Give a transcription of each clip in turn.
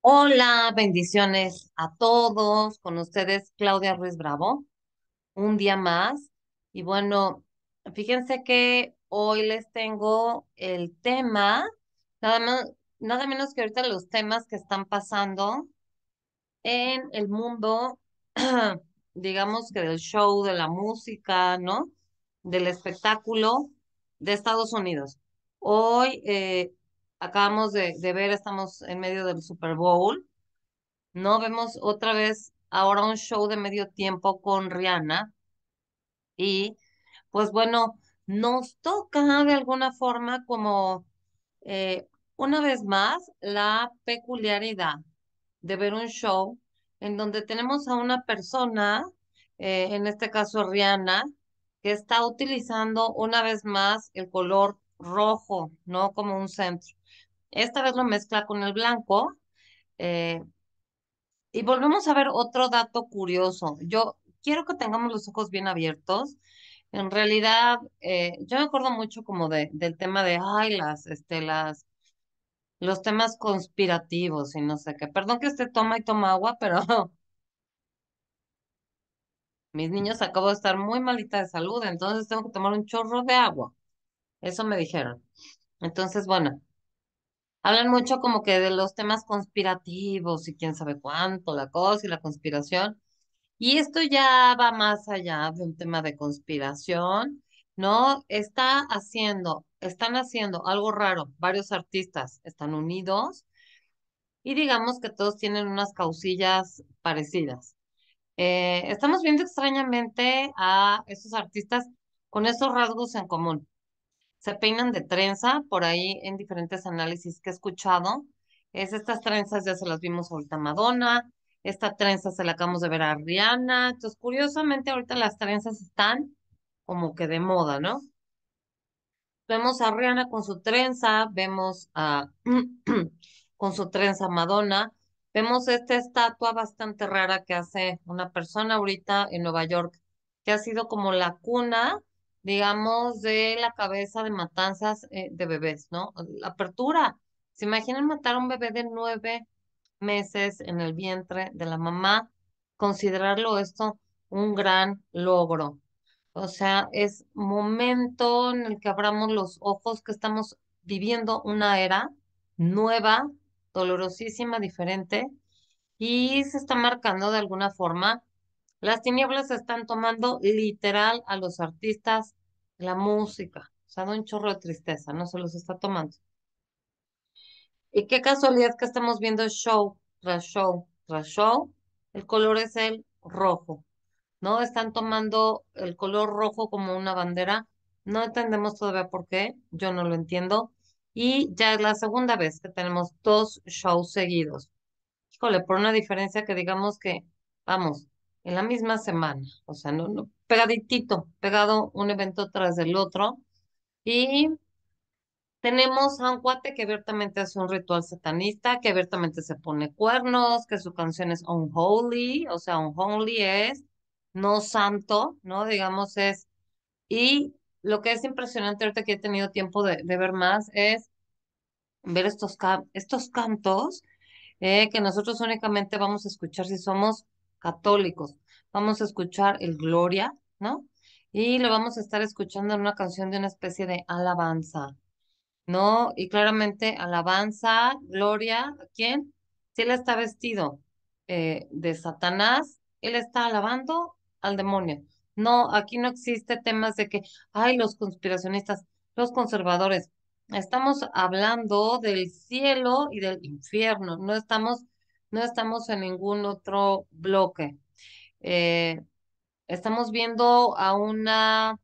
Hola, bendiciones a todos. Con ustedes, Claudia Ruiz Bravo. Un día más. Y bueno, fíjense que hoy les tengo el tema, nada, más, nada menos que ahorita los temas que están pasando en el mundo, digamos que del show, de la música, ¿no? Del espectáculo de Estados Unidos. Hoy eh, acabamos de, ver, estamos en medio del Super Bowl, ¿no? Vemos otra vez ahora un show de medio tiempo con Rihanna y pues bueno, nos toca de alguna forma como eh, una vez más la peculiaridad de ver un show en donde tenemos a una persona, eh, en este caso Rihanna, que está utilizando una vez más el color rojo, ¿no? Como un centro. Esta vez lo mezcla con el blanco. Eh, y volvemos a ver otro dato curioso. Yo quiero que tengamos los ojos bien abiertos. En realidad, eh, yo me acuerdo mucho como de, del tema de, ay, las, este, las, los temas conspirativos y no sé qué. Perdón que usted toma y toma agua, pero mis niños acabo de estar muy malita de salud, entonces tengo que tomar un chorro de agua. Eso me dijeron. Entonces, bueno, Hablan mucho como que de los temas conspirativos y quién sabe cuánto, la cosa y la conspiración. Y esto ya va más allá de un tema de conspiración, ¿no? Está haciendo, están haciendo algo raro. Varios artistas están unidos y digamos que todos tienen unas causillas parecidas. Eh, estamos viendo extrañamente a esos artistas con esos rasgos en común se peinan de trenza, por ahí en diferentes análisis que he escuchado, es estas trenzas ya se las vimos ahorita a Madonna, esta trenza se la acabamos de ver a Rihanna, entonces curiosamente ahorita las trenzas están como que de moda, ¿no? Vemos a Rihanna con su trenza, vemos a con su trenza Madonna, vemos esta estatua bastante rara que hace una persona ahorita en Nueva York, que ha sido como la cuna digamos, de la cabeza de matanzas eh, de bebés, ¿no? La apertura. ¿Se imaginan matar a un bebé de nueve meses en el vientre de la mamá? Considerarlo esto un gran logro. O sea, es momento en el que abramos los ojos que estamos viviendo una era nueva, dolorosísima, diferente, y se está marcando de alguna forma las tinieblas están tomando literal a los artistas la música. O sea, da un chorro de tristeza, no se los está tomando. Y qué casualidad que estamos viendo show tras show tras show. El color es el rojo, ¿no? Están tomando el color rojo como una bandera. No entendemos todavía por qué, yo no lo entiendo. Y ya es la segunda vez que tenemos dos shows seguidos. Híjole, por una diferencia que digamos que, vamos, en la misma semana, o sea, no, no, pegaditito, pegado un evento tras el otro. Y tenemos a un cuate que abiertamente hace un ritual satanista, que abiertamente se pone cuernos, que su canción es un Unholy, o sea, un holy es no santo, ¿no? Digamos es. Y lo que es impresionante ahorita que he tenido tiempo de, ver más es ver estos, estos cantos eh, que nosotros únicamente vamos a escuchar si somos católicos. Vamos a escuchar el Gloria, ¿no? Y lo vamos a estar escuchando en una canción de una especie de alabanza, ¿no? Y claramente alabanza, Gloria, ¿a quién? Si él está vestido eh, de Satanás, él está alabando al demonio. No, aquí no existe temas de que, ay, los conspiracionistas, los conservadores. Estamos hablando del cielo y del infierno, no estamos no estamos en ningún otro bloque. Eh, estamos viendo a una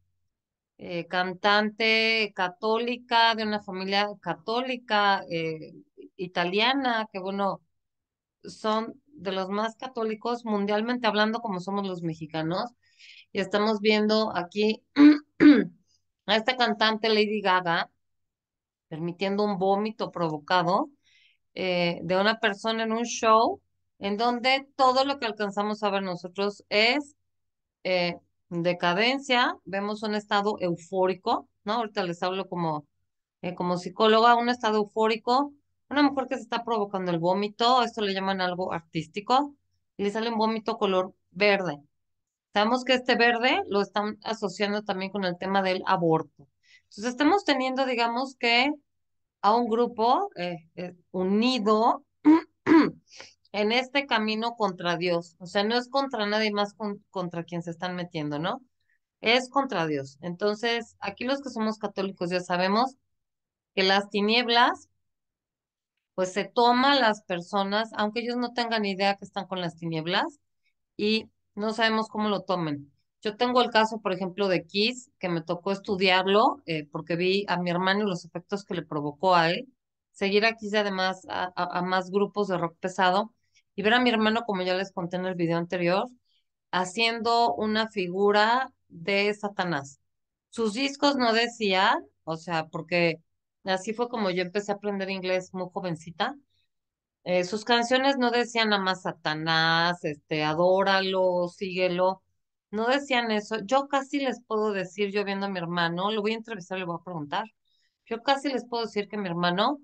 eh, cantante católica de una familia católica eh, italiana, que bueno, son de los más católicos mundialmente hablando como somos los mexicanos. Y estamos viendo aquí a esta cantante Lady Gaga permitiendo un vómito provocado eh, de una persona en un show en donde todo lo que alcanzamos a ver nosotros es eh, decadencia, vemos un estado eufórico, ¿no? Ahorita les hablo como, eh, como psicóloga, un estado eufórico, una mujer que se está provocando el vómito, esto le llaman algo artístico, y le sale un vómito color verde. Sabemos que este verde lo están asociando también con el tema del aborto. Entonces estamos teniendo, digamos que, a un grupo eh, eh, unido en este camino contra Dios. O sea, no es contra nadie más contra quien se están metiendo, ¿no? Es contra Dios. Entonces, aquí los que somos católicos ya sabemos que las tinieblas, pues se toman las personas, aunque ellos no tengan idea que están con las tinieblas, y no sabemos cómo lo tomen. Yo tengo el caso, por ejemplo, de Kiss, que me tocó estudiarlo eh, porque vi a mi hermano y los efectos que le provocó a él. Seguir a Kiss además a, más grupos de rock pesado y ver a mi hermano, como ya les conté en el video anterior, haciendo una figura de Satanás. Sus discos no decían, o sea, porque así fue como yo empecé a aprender inglés muy jovencita. Eh, sus canciones no decían nada más Satanás, este, adóralo, síguelo. No decían eso. Yo casi les puedo decir, yo viendo a mi hermano, lo voy a entrevistar, le voy a preguntar. Yo casi les puedo decir que mi hermano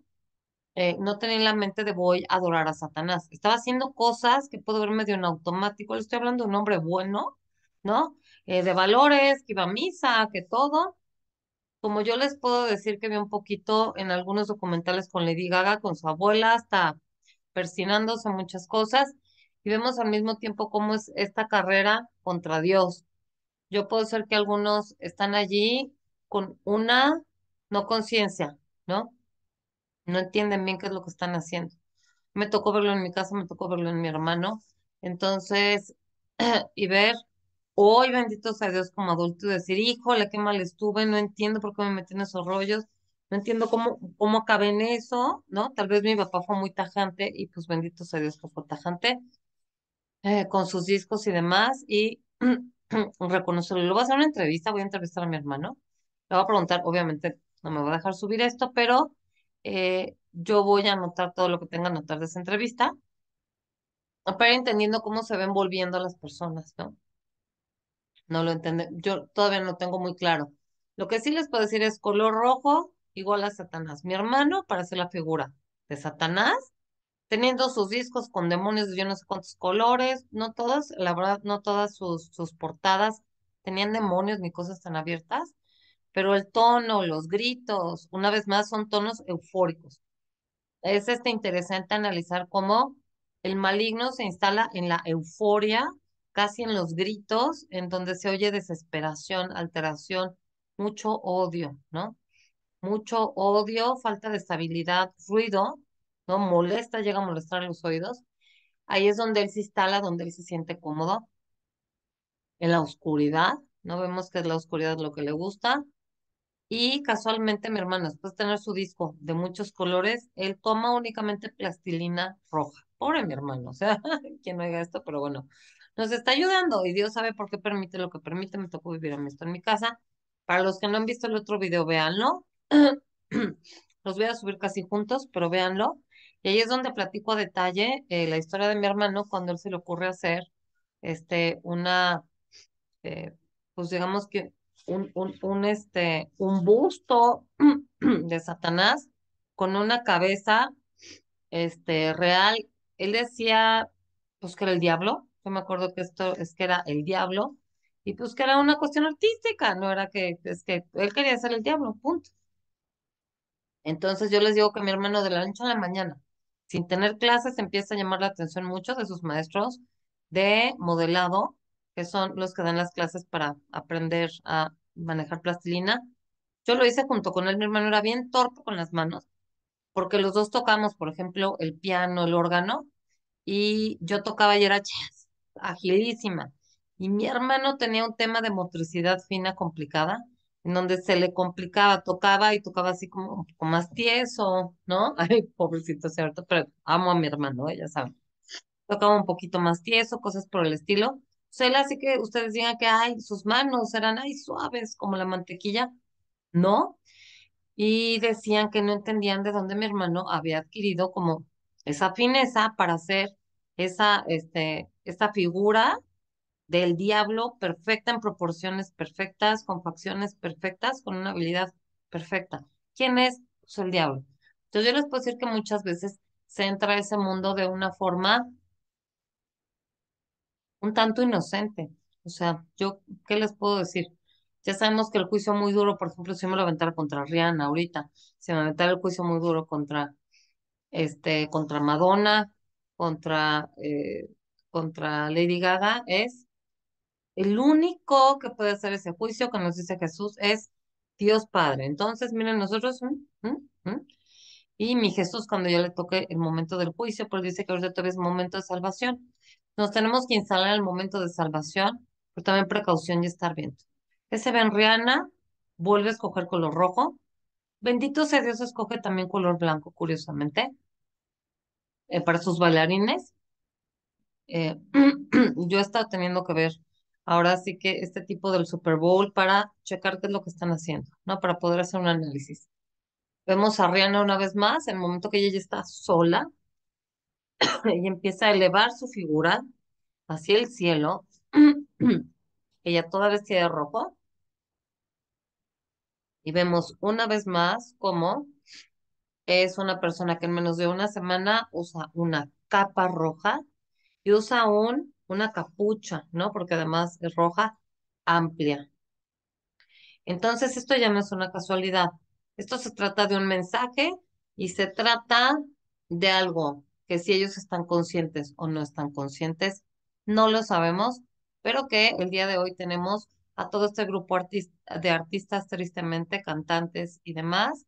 eh, no tenía la mente de voy a adorar a Satanás. Estaba haciendo cosas que puedo ver medio en automático. Le estoy hablando de un hombre bueno, ¿no? Eh, de valores, que iba a misa, que todo. Como yo les puedo decir que vi un poquito en algunos documentales con Lady Gaga, con su abuela, hasta persinándose muchas cosas y vemos al mismo tiempo cómo es esta carrera contra Dios. Yo puedo ser que algunos están allí con una no conciencia, ¿no? No entienden bien qué es lo que están haciendo. Me tocó verlo en mi casa, me tocó verlo en mi hermano. Entonces, y ver hoy, bendito sea Dios, como adulto, y decir, híjole, qué mal estuve, no entiendo por qué me metí en esos rollos, no entiendo cómo, cómo acabé en eso, ¿no? Tal vez mi papá fue muy tajante y pues bendito sea Dios que fue tajante, eh, con sus discos y demás y reconocerlo. lo voy a hacer una entrevista, voy a entrevistar a mi hermano. Le voy a preguntar, obviamente no me voy a dejar subir esto, pero eh, yo voy a anotar todo lo que tenga que anotar de esa entrevista para entendiendo cómo se ven volviendo las personas, ¿no? No lo entiendo, yo todavía no tengo muy claro. Lo que sí les puedo decir es color rojo igual a Satanás. Mi hermano para parece la figura de Satanás teniendo sus discos con demonios de yo no sé cuántos colores, no todas, la verdad, no todas sus, sus portadas tenían demonios ni cosas tan abiertas, pero el tono, los gritos, una vez más son tonos eufóricos. Es este interesante analizar cómo el maligno se instala en la euforia, casi en los gritos, en donde se oye desesperación, alteración, mucho odio, ¿no? Mucho odio, falta de estabilidad, ruido, ¿no? Molesta, llega a molestar los oídos. Ahí es donde él se instala, donde él se siente cómodo. En la oscuridad, ¿no? Vemos que es la oscuridad lo que le gusta. Y casualmente, mi hermano después de tener su disco de muchos colores, él toma únicamente plastilina roja. Pobre mi hermano, o sea, quien no haga esto, pero bueno, nos está ayudando y Dios sabe por qué permite lo que permite. Me tocó vivir a mí esto en mi casa. Para los que no han visto el otro video, véanlo. Los voy a subir casi juntos, pero véanlo. Y ahí es donde platico a detalle eh, la historia de mi hermano cuando él se le ocurre hacer este, una, eh, pues digamos que un, un, este, un busto de Satanás con una cabeza este, real. Él decía, pues que era el diablo. Yo me acuerdo que esto es que era el diablo. Y pues que era una cuestión artística, no era que, es que él quería ser el diablo, punto. Entonces yo les digo que mi hermano de la noche a la mañana sin tener clases, empieza a llamar la atención muchos de sus maestros de modelado, que son los que dan las clases para aprender a manejar plastilina. Yo lo hice junto con él, mi hermano era bien torpe con las manos, porque los dos tocamos, por ejemplo, el piano, el órgano, y yo tocaba y era agilísima. Y mi hermano tenía un tema de motricidad fina complicada, en donde se le complicaba, tocaba y tocaba así como un poco más tieso, ¿no? Ay, pobrecito cierto, pero amo a mi hermano, ya saben. Tocaba un poquito más tieso, cosas por el estilo. O sea, él que ustedes digan que, ay, sus manos eran, ay, suaves como la mantequilla. No. Y decían que no entendían de dónde mi hermano había adquirido como esa fineza para hacer esa, este, esta figura del diablo, perfecta en proporciones perfectas, con facciones perfectas, con una habilidad perfecta. ¿Quién es? Pues el diablo. Entonces yo les puedo decir que muchas veces se entra a ese mundo de una forma un tanto inocente. O sea, yo, ¿qué les puedo decir? Ya sabemos que el juicio muy duro, por ejemplo, si me lo aventara contra Rihanna ahorita, si me aventara el juicio muy duro contra, este, contra Madonna, contra, eh, contra Lady Gaga, es el único que puede hacer ese juicio que nos dice Jesús es Dios Padre. Entonces, miren, nosotros... ¿Mm? ¿Mm? ¿Mm? Y mi Jesús, cuando ya le toque el momento del juicio, pues dice que ahorita todavía es momento de salvación. Nos tenemos que instalar en el momento de salvación, pero también precaución y estar bien. Ese Benriana vuelve a escoger color rojo. Bendito sea Dios, escoge también color blanco, curiosamente, eh, para sus bailarines. Eh, yo he estado teniendo que ver ahora sí que este tipo del Super Bowl para checar qué es lo que están haciendo, ¿no? Para poder hacer un análisis. Vemos a Rihanna una vez más, en el momento que ella ya está sola, y empieza a elevar su figura hacia el cielo, ella toda vestida de rojo, y vemos una vez más cómo es una persona que en menos de una semana usa una capa roja y usa un una capucha, ¿no? Porque además es roja amplia. Entonces, esto ya no es una casualidad. Esto se trata de un mensaje y se trata de algo que si ellos están conscientes o no están conscientes, no lo sabemos, pero que el día de hoy tenemos a todo este grupo de artistas, tristemente, cantantes y demás,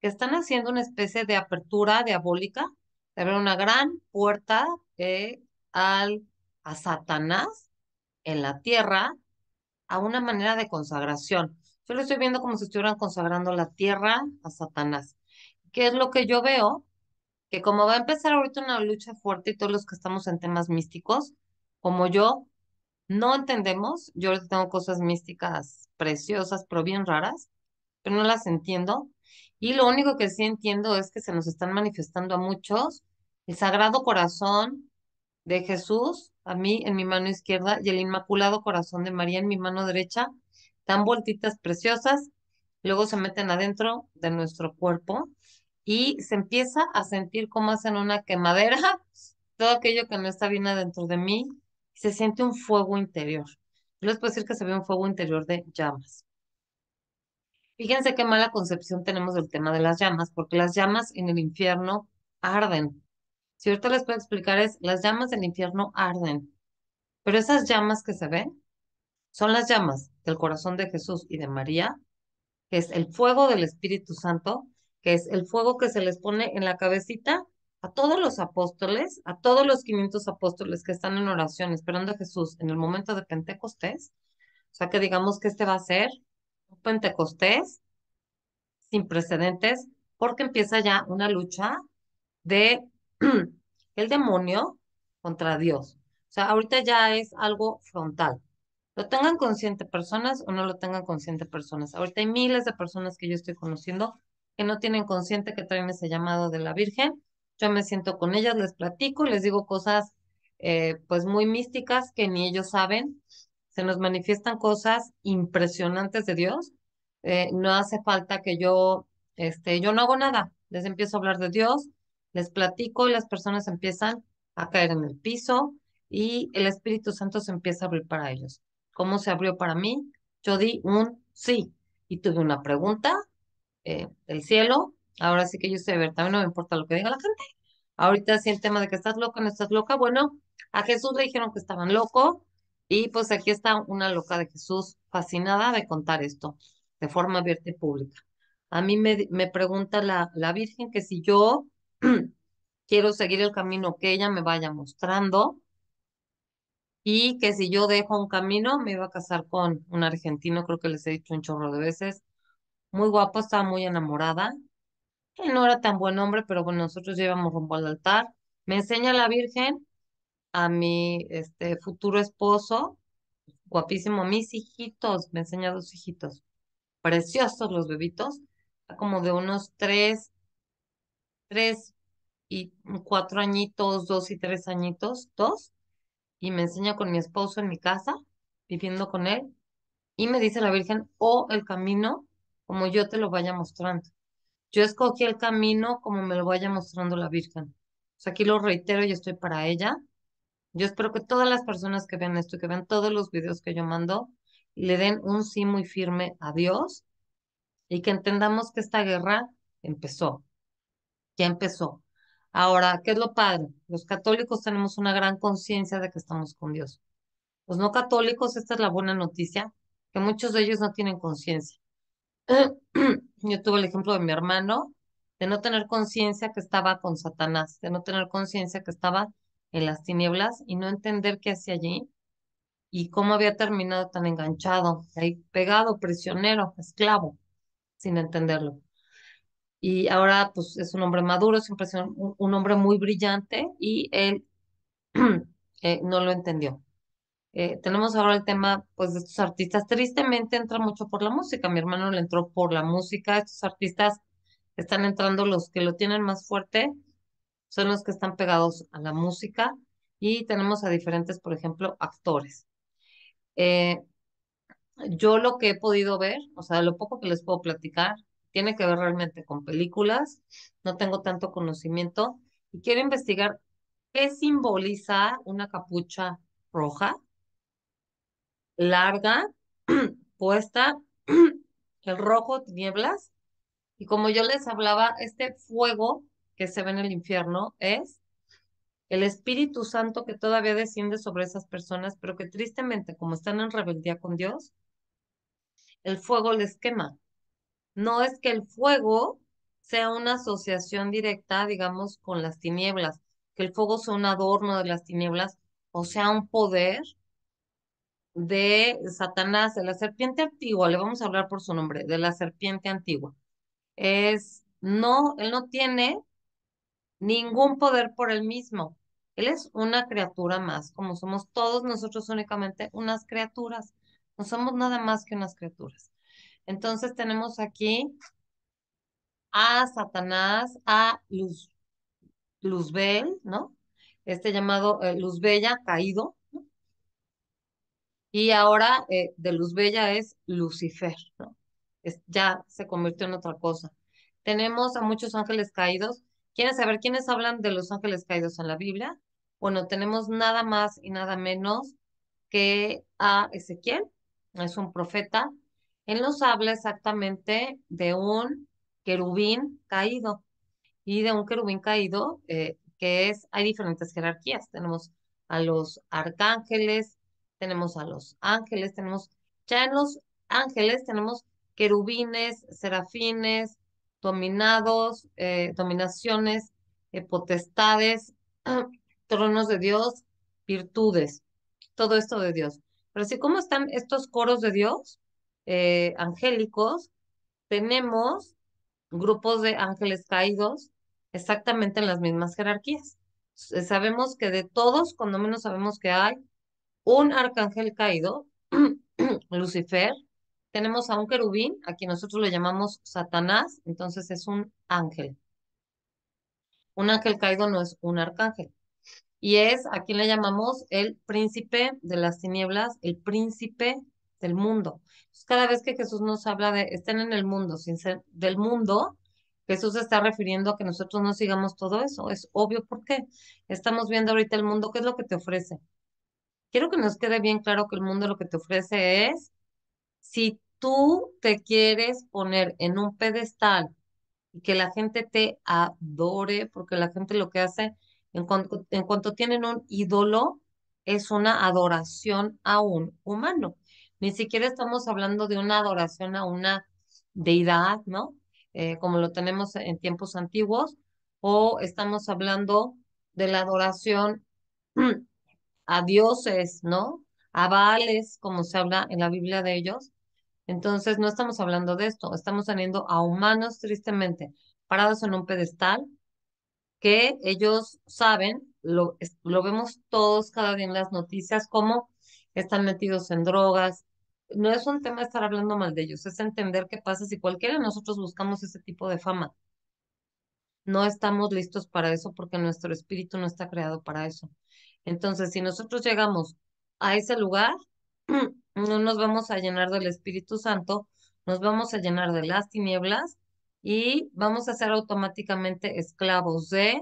que están haciendo una especie de apertura diabólica, de abrir una gran puerta eh, al a Satanás en la tierra a una manera de consagración. Yo lo estoy viendo como si estuvieran consagrando la tierra a Satanás. ¿Qué es lo que yo veo? Que como va a empezar ahorita una lucha fuerte y todos los que estamos en temas místicos, como yo, no entendemos, yo ahorita tengo cosas místicas preciosas, pero bien raras, pero no las entiendo. Y lo único que sí entiendo es que se nos están manifestando a muchos el Sagrado Corazón de Jesús a mí en mi mano izquierda y el Inmaculado Corazón de María en mi mano derecha, dan vueltitas preciosas, luego se meten adentro de nuestro cuerpo y se empieza a sentir como hacen una quemadera, todo aquello que no está bien adentro de mí, se siente un fuego interior. les puedo decir que se ve un fuego interior de llamas. Fíjense qué mala concepción tenemos del tema de las llamas, porque las llamas en el infierno arden, si ahorita les puedo explicar, es las llamas del infierno arden. Pero esas llamas que se ven son las llamas del corazón de Jesús y de María, que es el fuego del Espíritu Santo, que es el fuego que se les pone en la cabecita a todos los apóstoles, a todos los 500 apóstoles que están en oración esperando a Jesús en el momento de Pentecostés. O sea que digamos que este va a ser un Pentecostés sin precedentes porque empieza ya una lucha de el demonio contra Dios. O sea, ahorita ya es algo frontal. Lo tengan consciente personas o no lo tengan consciente personas. Ahorita hay miles de personas que yo estoy conociendo que no tienen consciente que traen ese llamado de la Virgen. Yo me siento con ellas, les platico, les digo cosas eh, pues muy místicas que ni ellos saben. Se nos manifiestan cosas impresionantes de Dios. Eh, no hace falta que yo, este, yo no hago nada. Les empiezo a hablar de Dios, les platico y las personas empiezan a caer en el piso y el Espíritu Santo se empieza a abrir para ellos. ¿Cómo se abrió para mí? Yo di un sí y tuve una pregunta eh, El cielo. Ahora sí que yo sé, ver, también no me importa lo que diga la gente. Ahorita sí el tema de que estás loca, no estás loca. Bueno, a Jesús le dijeron que estaban loco y pues aquí está una loca de Jesús fascinada de contar esto de forma abierta y pública. A mí me, pregunta la, la Virgen que si yo quiero seguir el camino que ella me vaya mostrando y que si yo dejo un camino me iba a casar con un argentino, creo que les he dicho un chorro de veces, muy guapo, estaba muy enamorada, él no era tan buen hombre, pero bueno, nosotros llevamos un rumbo al altar, me enseña la Virgen a mi este, futuro esposo, guapísimo, mis hijitos, me enseña a dos hijitos, preciosos los bebitos, como de unos tres tres y cuatro añitos, dos y tres añitos, dos, y me enseña con mi esposo en mi casa, viviendo con él, y me dice la Virgen, o oh, el camino como yo te lo vaya mostrando. Yo escogí el camino como me lo vaya mostrando la Virgen. O sea, aquí lo reitero y estoy para ella. Yo espero que todas las personas que vean esto que vean todos los videos que yo mando, le den un sí muy firme a Dios y que entendamos que esta guerra empezó, ya empezó. Ahora, ¿qué es lo padre? Los católicos tenemos una gran conciencia de que estamos con Dios. Los no católicos, esta es la buena noticia, que muchos de ellos no tienen conciencia. Yo tuve el ejemplo de mi hermano, de no tener conciencia que estaba con Satanás, de no tener conciencia que estaba en las tinieblas y no entender qué hacía allí y cómo había terminado tan enganchado, ahí pegado, prisionero, esclavo, sin entenderlo y ahora pues es un hombre maduro, siempre es un, hombre muy brillante y él eh, no lo entendió. Eh, tenemos ahora el tema pues de estos artistas, tristemente entra mucho por la música, mi hermano le entró por la música, estos artistas están entrando los que lo tienen más fuerte, son los que están pegados a la música y tenemos a diferentes, por ejemplo, actores. Eh, yo lo que he podido ver, o sea, lo poco que les puedo platicar, tiene que ver realmente con películas, no tengo tanto conocimiento y quiero investigar qué simboliza una capucha roja, larga, puesta, el rojo tinieblas y como yo les hablaba, este fuego que se ve en el infierno es el Espíritu Santo que todavía desciende sobre esas personas, pero que tristemente, como están en rebeldía con Dios, el fuego les quema. No es que el fuego sea una asociación directa, digamos, con las tinieblas, que el fuego sea un adorno de las tinieblas o sea un poder de Satanás, de la serpiente antigua, le vamos a hablar por su nombre, de la serpiente antigua. Es, no, él no tiene ningún poder por él mismo. Él es una criatura más, como somos todos nosotros únicamente unas criaturas. No somos nada más que unas criaturas. Entonces tenemos aquí a Satanás, a Luz, Luzbel, ¿no? Este llamado eh, Luzbella caído. ¿no? Y ahora de eh, de Luzbella es Lucifer, ¿no? ya se convirtió en otra cosa. Tenemos a muchos ángeles caídos. ¿Quieren saber quiénes hablan de los ángeles caídos en la Biblia? Bueno, tenemos nada más y nada menos que a Ezequiel, es un profeta, él nos habla exactamente de un querubín caído y de un querubín caído eh, que es, hay diferentes jerarquías. Tenemos a los arcángeles, tenemos a los ángeles, tenemos, ya en los ángeles tenemos querubines, serafines, dominados, eh, dominaciones, eh, potestades, tronos de Dios, virtudes, todo esto de Dios. Pero así como están estos coros de Dios, eh, angélicos, tenemos grupos de ángeles caídos exactamente en las mismas jerarquías. Sabemos que de todos, cuando menos sabemos que hay un arcángel caído, Lucifer, tenemos a un querubín, a quien nosotros le llamamos Satanás, entonces es un ángel. Un ángel caído no es un arcángel. Y es a quien le llamamos el príncipe de las tinieblas, el príncipe del mundo. cada vez que Jesús nos habla de estén en el mundo, sin ser del mundo, Jesús está refiriendo a que nosotros no sigamos todo eso. Es obvio ¿por qué? estamos viendo ahorita el mundo, ¿qué es lo que te ofrece? Quiero que nos quede bien claro que el mundo lo que te ofrece es, si tú te quieres poner en un pedestal y que la gente te adore, porque la gente lo que hace en en cuanto tienen un ídolo es una adoración a un humano. Ni siquiera estamos hablando de una adoración a una deidad, ¿no? Eh, como lo tenemos en tiempos antiguos, o estamos hablando de la adoración a dioses, ¿no? A Baales, como se habla en la Biblia de ellos. Entonces, no estamos hablando de esto, estamos teniendo a humanos tristemente parados en un pedestal que ellos saben, lo, lo vemos todos cada día en las noticias, cómo están metidos en drogas, no es un tema estar hablando mal de ellos, es entender qué pasa si cualquiera de nosotros buscamos ese tipo de fama. No estamos listos para eso porque nuestro espíritu no está creado para eso. Entonces, si nosotros llegamos a ese lugar, no nos vamos a llenar del Espíritu Santo, nos vamos a llenar de las tinieblas y vamos a ser automáticamente esclavos de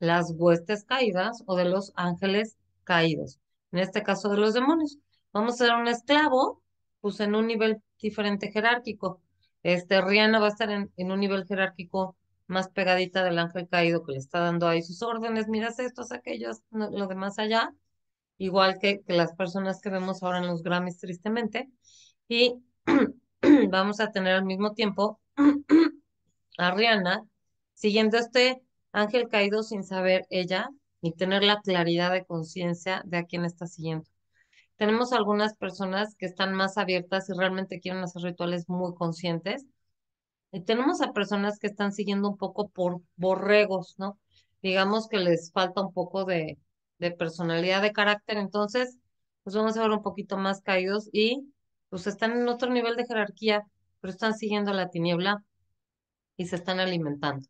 las huestes caídas o de los ángeles caídos, en este caso de los demonios. Vamos a ser un esclavo, pues en un nivel diferente jerárquico. Este, Rihanna va a estar en, un nivel jerárquico más pegadita del ángel caído que le está dando ahí sus órdenes, miras estos, aquellos, lo demás allá, igual que, las personas que vemos ahora en los Grammys tristemente, y vamos a tener al mismo tiempo a Rihanna siguiendo este ángel caído sin saber ella ni tener la claridad de conciencia de a quién está siguiendo. Tenemos algunas personas que están más abiertas y realmente quieren hacer rituales muy conscientes. Y tenemos a personas que están siguiendo un poco por borregos, ¿no? Digamos que les falta un poco de, de personalidad, de carácter. Entonces, pues vamos a ver un poquito más caídos y pues están en otro nivel de jerarquía, pero están siguiendo la tiniebla y se están alimentando.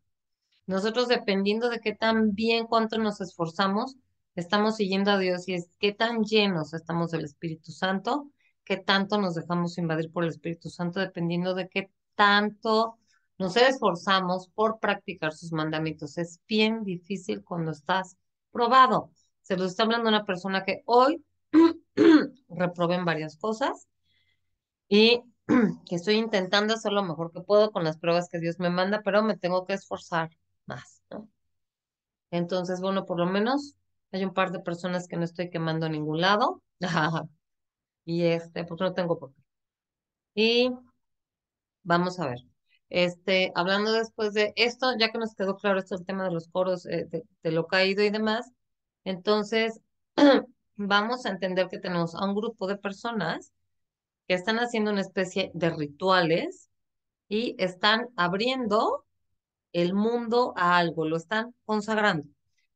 Nosotros, dependiendo de qué tan bien, cuánto nos esforzamos, estamos siguiendo a Dios y es qué tan llenos estamos del Espíritu Santo, qué tanto nos dejamos invadir por el Espíritu Santo, dependiendo de qué tanto nos esforzamos por practicar sus mandamientos. Es bien difícil cuando estás probado. Se lo está hablando una persona que hoy reprobé en varias cosas y que estoy intentando hacer lo mejor que puedo con las pruebas que Dios me manda, pero me tengo que esforzar más, Entonces, bueno, por lo menos hay un par de personas que no estoy quemando a ningún lado. y este, pues no tengo por qué. Y vamos a ver. Este, hablando después de esto, ya que nos quedó claro esto el tema de los coros, eh, de, lo caído y demás, entonces vamos a entender que tenemos a un grupo de personas que están haciendo una especie de rituales y están abriendo el mundo a algo, lo están consagrando.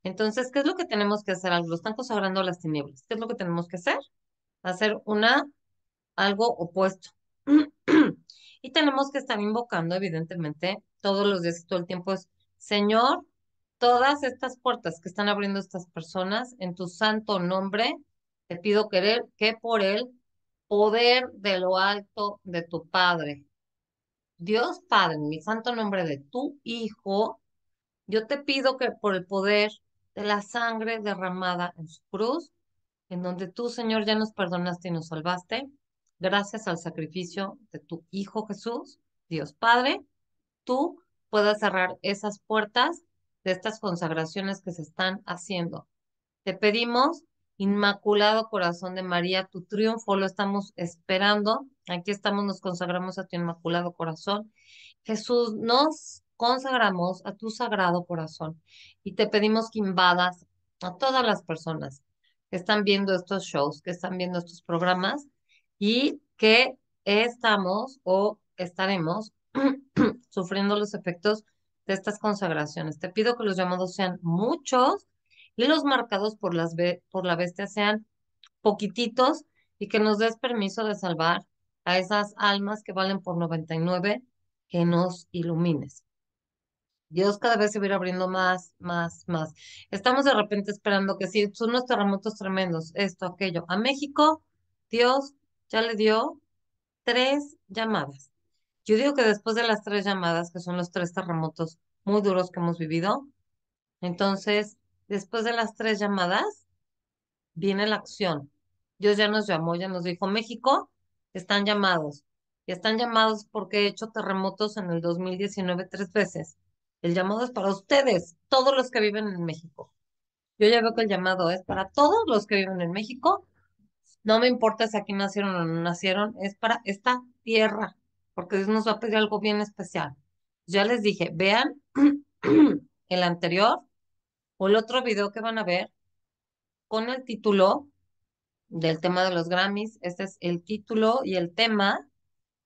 Entonces, ¿qué es lo que tenemos que hacer? Los están consagrando las tinieblas. ¿Qué es lo que tenemos que hacer? Hacer una, algo opuesto. y tenemos que estar invocando, evidentemente, todos los días y todo el tiempo es, Señor, todas estas puertas que están abriendo estas personas, en tu santo nombre, te pido querer que por el poder de lo alto de tu Padre, Dios Padre, en mi santo nombre de tu Hijo, yo te pido que por el poder de la sangre derramada en su cruz, en donde tú, Señor, ya nos perdonaste y nos salvaste, gracias al sacrificio de tu Hijo Jesús, Dios Padre, tú puedas cerrar esas puertas de estas consagraciones que se están haciendo. Te pedimos, Inmaculado Corazón de María, tu triunfo lo estamos esperando. Aquí estamos, nos consagramos a tu Inmaculado Corazón. Jesús, nos consagramos a tu sagrado corazón y te pedimos que invadas a todas las personas que están viendo estos shows, que están viendo estos programas y que estamos o estaremos sufriendo los efectos de estas consagraciones. Te pido que los llamados sean muchos y los marcados por, las por la bestia sean poquititos y que nos des permiso de salvar a esas almas que valen por 99, que nos ilumines. Dios cada vez se va abriendo más, más, más. Estamos de repente esperando que sí, son unos terremotos tremendos, esto, aquello. A México, Dios ya le dio tres llamadas. Yo digo que después de las tres llamadas, que son los tres terremotos muy duros que hemos vivido, entonces, después de las tres llamadas, viene la acción. Dios ya nos llamó, ya nos dijo, México, están llamados. Y están llamados porque he hecho terremotos en el 2019 tres veces. El llamado es para ustedes, todos los que viven en México. Yo ya veo que el llamado es para todos los que viven en México. No me importa si aquí nacieron o no nacieron, es para esta tierra, porque Dios nos va a pedir algo bien especial. Ya les dije, vean el anterior o el otro video que van a ver con el título del tema de los Grammys. Este es el título y el tema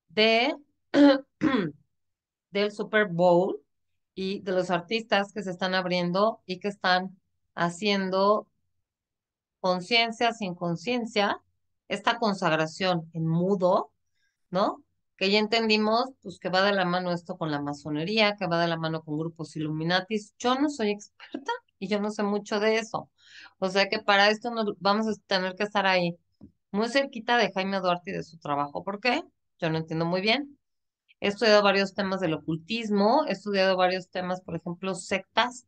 de del Super Bowl y de los artistas que se están abriendo y que están haciendo conciencia sin conciencia esta consagración en mudo, ¿no? Que ya entendimos, pues que va de la mano esto con la masonería, que va de la mano con grupos Illuminatis. Yo no soy experta y yo no sé mucho de eso. O sea que para esto nos vamos a tener que estar ahí muy cerquita de Jaime Duarte y de su trabajo. ¿Por qué? Yo no entiendo muy bien, He estudiado varios temas del ocultismo, he estudiado varios temas, por ejemplo, sectas.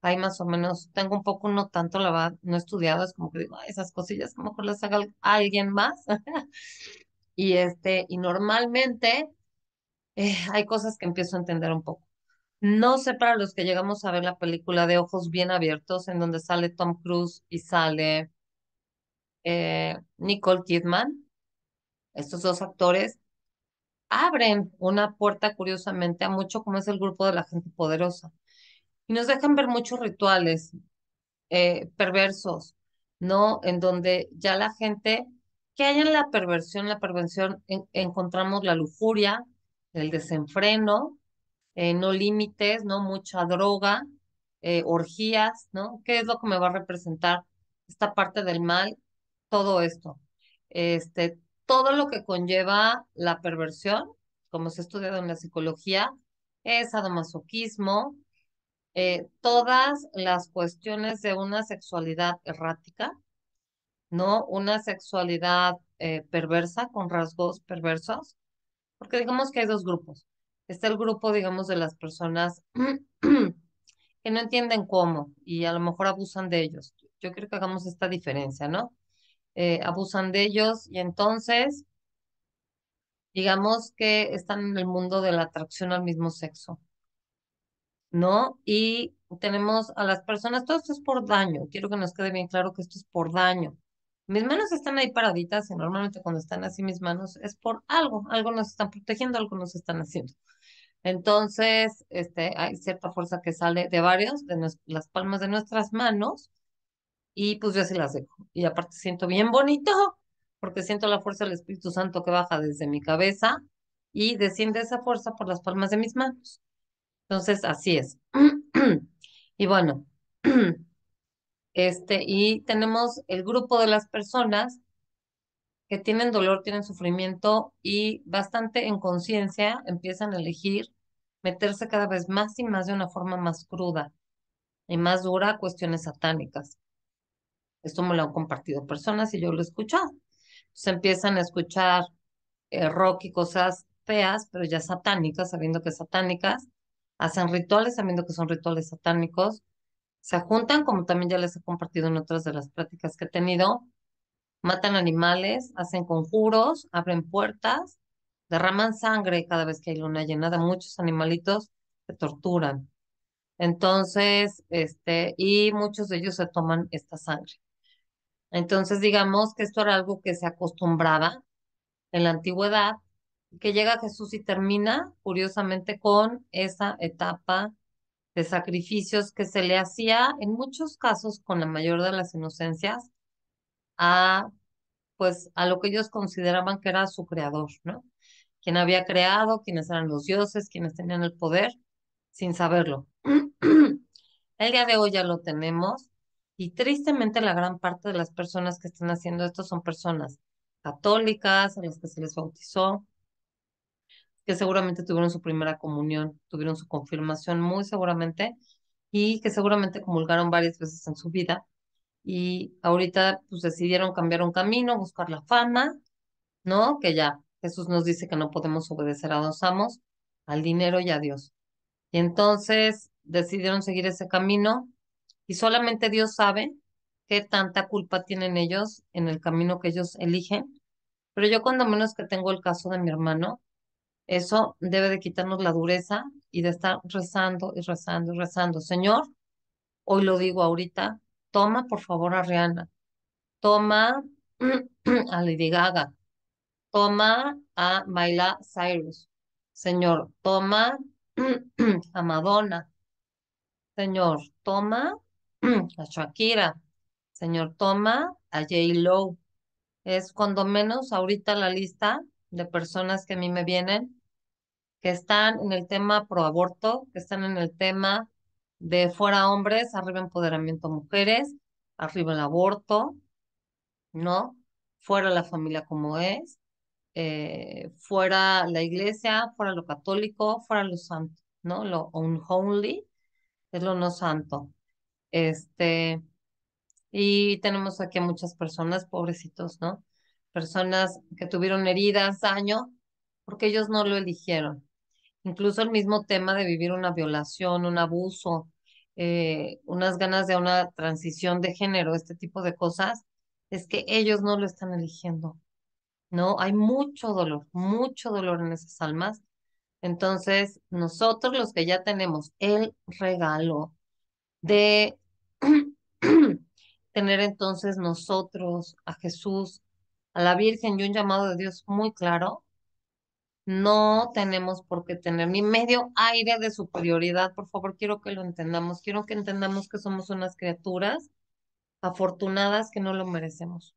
Hay más o menos, tengo un poco, no tanto, la verdad, no he estudiado, es como que digo, esas cosillas, como que las haga alguien más. y este, y normalmente eh, hay cosas que empiezo a entender un poco. No sé para los que llegamos a ver la película de Ojos Bien Abiertos, en donde sale Tom Cruise y sale eh, Nicole Kidman, estos dos actores, abren una puerta curiosamente a mucho como es el grupo de la gente poderosa. Y nos dejan ver muchos rituales eh, perversos, ¿no? En donde ya la gente, que hay en la perversión, la perversión encontramos la lujuria, el desenfreno, eh, no límites, ¿no? Mucha droga, eh, orgías, ¿no? ¿Qué es lo que me va a representar esta parte del mal? Todo esto. Este, todo lo que conlleva la perversión, como se ha estudiado en la psicología, es sadomasoquismo, eh, todas las cuestiones de una sexualidad errática, ¿no? Una sexualidad eh, perversa, con rasgos perversos, porque digamos que hay dos grupos. Está el grupo, digamos, de las personas que no entienden cómo y a lo mejor abusan de ellos. Yo creo que hagamos esta diferencia, ¿no? Eh, abusan de ellos y entonces digamos que están en el mundo de la atracción al mismo sexo, ¿no? Y tenemos a las personas, todo esto es por daño, quiero que nos quede bien claro que esto es por daño. Mis manos están ahí paraditas y normalmente cuando están así mis manos es por algo, algo nos están protegiendo, algo nos están haciendo. Entonces, este, hay cierta fuerza que sale de varios, de las palmas de nuestras manos, y pues yo así las dejo. Y aparte siento bien bonito, porque siento la fuerza del Espíritu Santo que baja desde mi cabeza y desciende esa fuerza por las palmas de mis manos. Entonces, así es. y bueno, este, y tenemos el grupo de las personas que tienen dolor, tienen sufrimiento y bastante en conciencia empiezan a elegir meterse cada vez más y más de una forma más cruda y más dura a cuestiones satánicas. Esto me lo han compartido personas y yo lo he escuchado. Se empiezan a escuchar eh, rock y cosas feas, pero ya satánicas, sabiendo que satánicas. Hacen rituales sabiendo que son rituales satánicos. Se juntan, como también ya les he compartido en otras de las prácticas que he tenido. Matan animales, hacen conjuros, abren puertas, derraman sangre cada vez que hay luna llenada, muchos animalitos, se torturan. Entonces, este, y muchos de ellos se toman esta sangre. Entonces, digamos que esto era algo que se acostumbraba en la antigüedad, que llega Jesús y termina, curiosamente, con esa etapa de sacrificios que se le hacía, en muchos casos, con la mayor de las inocencias, a pues a lo que ellos consideraban que era su creador, ¿no? Quien había creado, quienes eran los dioses, quienes tenían el poder, sin saberlo. el día de hoy ya lo tenemos, y tristemente la gran parte de las personas que están haciendo esto son personas católicas, a las que se les bautizó, que seguramente tuvieron su primera comunión, tuvieron su confirmación muy seguramente y que seguramente comulgaron varias veces en su vida y ahorita pues decidieron cambiar un camino, buscar la fama, ¿no? Que ya Jesús nos dice que no podemos obedecer a dos amos, al dinero y a Dios. Y entonces decidieron seguir ese camino y solamente Dios sabe qué tanta culpa tienen ellos en el camino que ellos eligen. Pero yo cuando menos que tengo el caso de mi hermano, eso debe de quitarnos la dureza y de estar rezando y rezando y rezando. Señor, hoy lo digo ahorita, toma por favor a Rihanna, toma a Lady Gaga, toma a Myla Cyrus, Señor, toma a Madonna, Señor, toma a Shakira. Señor Toma, a J. Lowe. Es cuando menos ahorita la lista de personas que a mí me vienen que están en el tema pro aborto, que están en el tema de fuera hombres, arriba empoderamiento mujeres, arriba el aborto, ¿no? Fuera la familia como es, eh, fuera la iglesia, fuera lo católico, fuera lo santo, ¿no? Lo unholy es lo no santo. Este, y tenemos aquí a muchas personas, pobrecitos, ¿no? Personas que tuvieron heridas, daño, porque ellos no lo eligieron. Incluso el mismo tema de vivir una violación, un abuso, eh, unas ganas de una transición de género, este tipo de cosas, es que ellos no lo están eligiendo. No, hay mucho dolor, mucho dolor en esas almas. Entonces, nosotros los que ya tenemos el regalo de tener entonces nosotros a Jesús, a la Virgen y un llamado de Dios muy claro, no tenemos por qué tener ni medio aire de superioridad. Por favor, quiero que lo entendamos. Quiero que entendamos que somos unas criaturas afortunadas que no lo merecemos.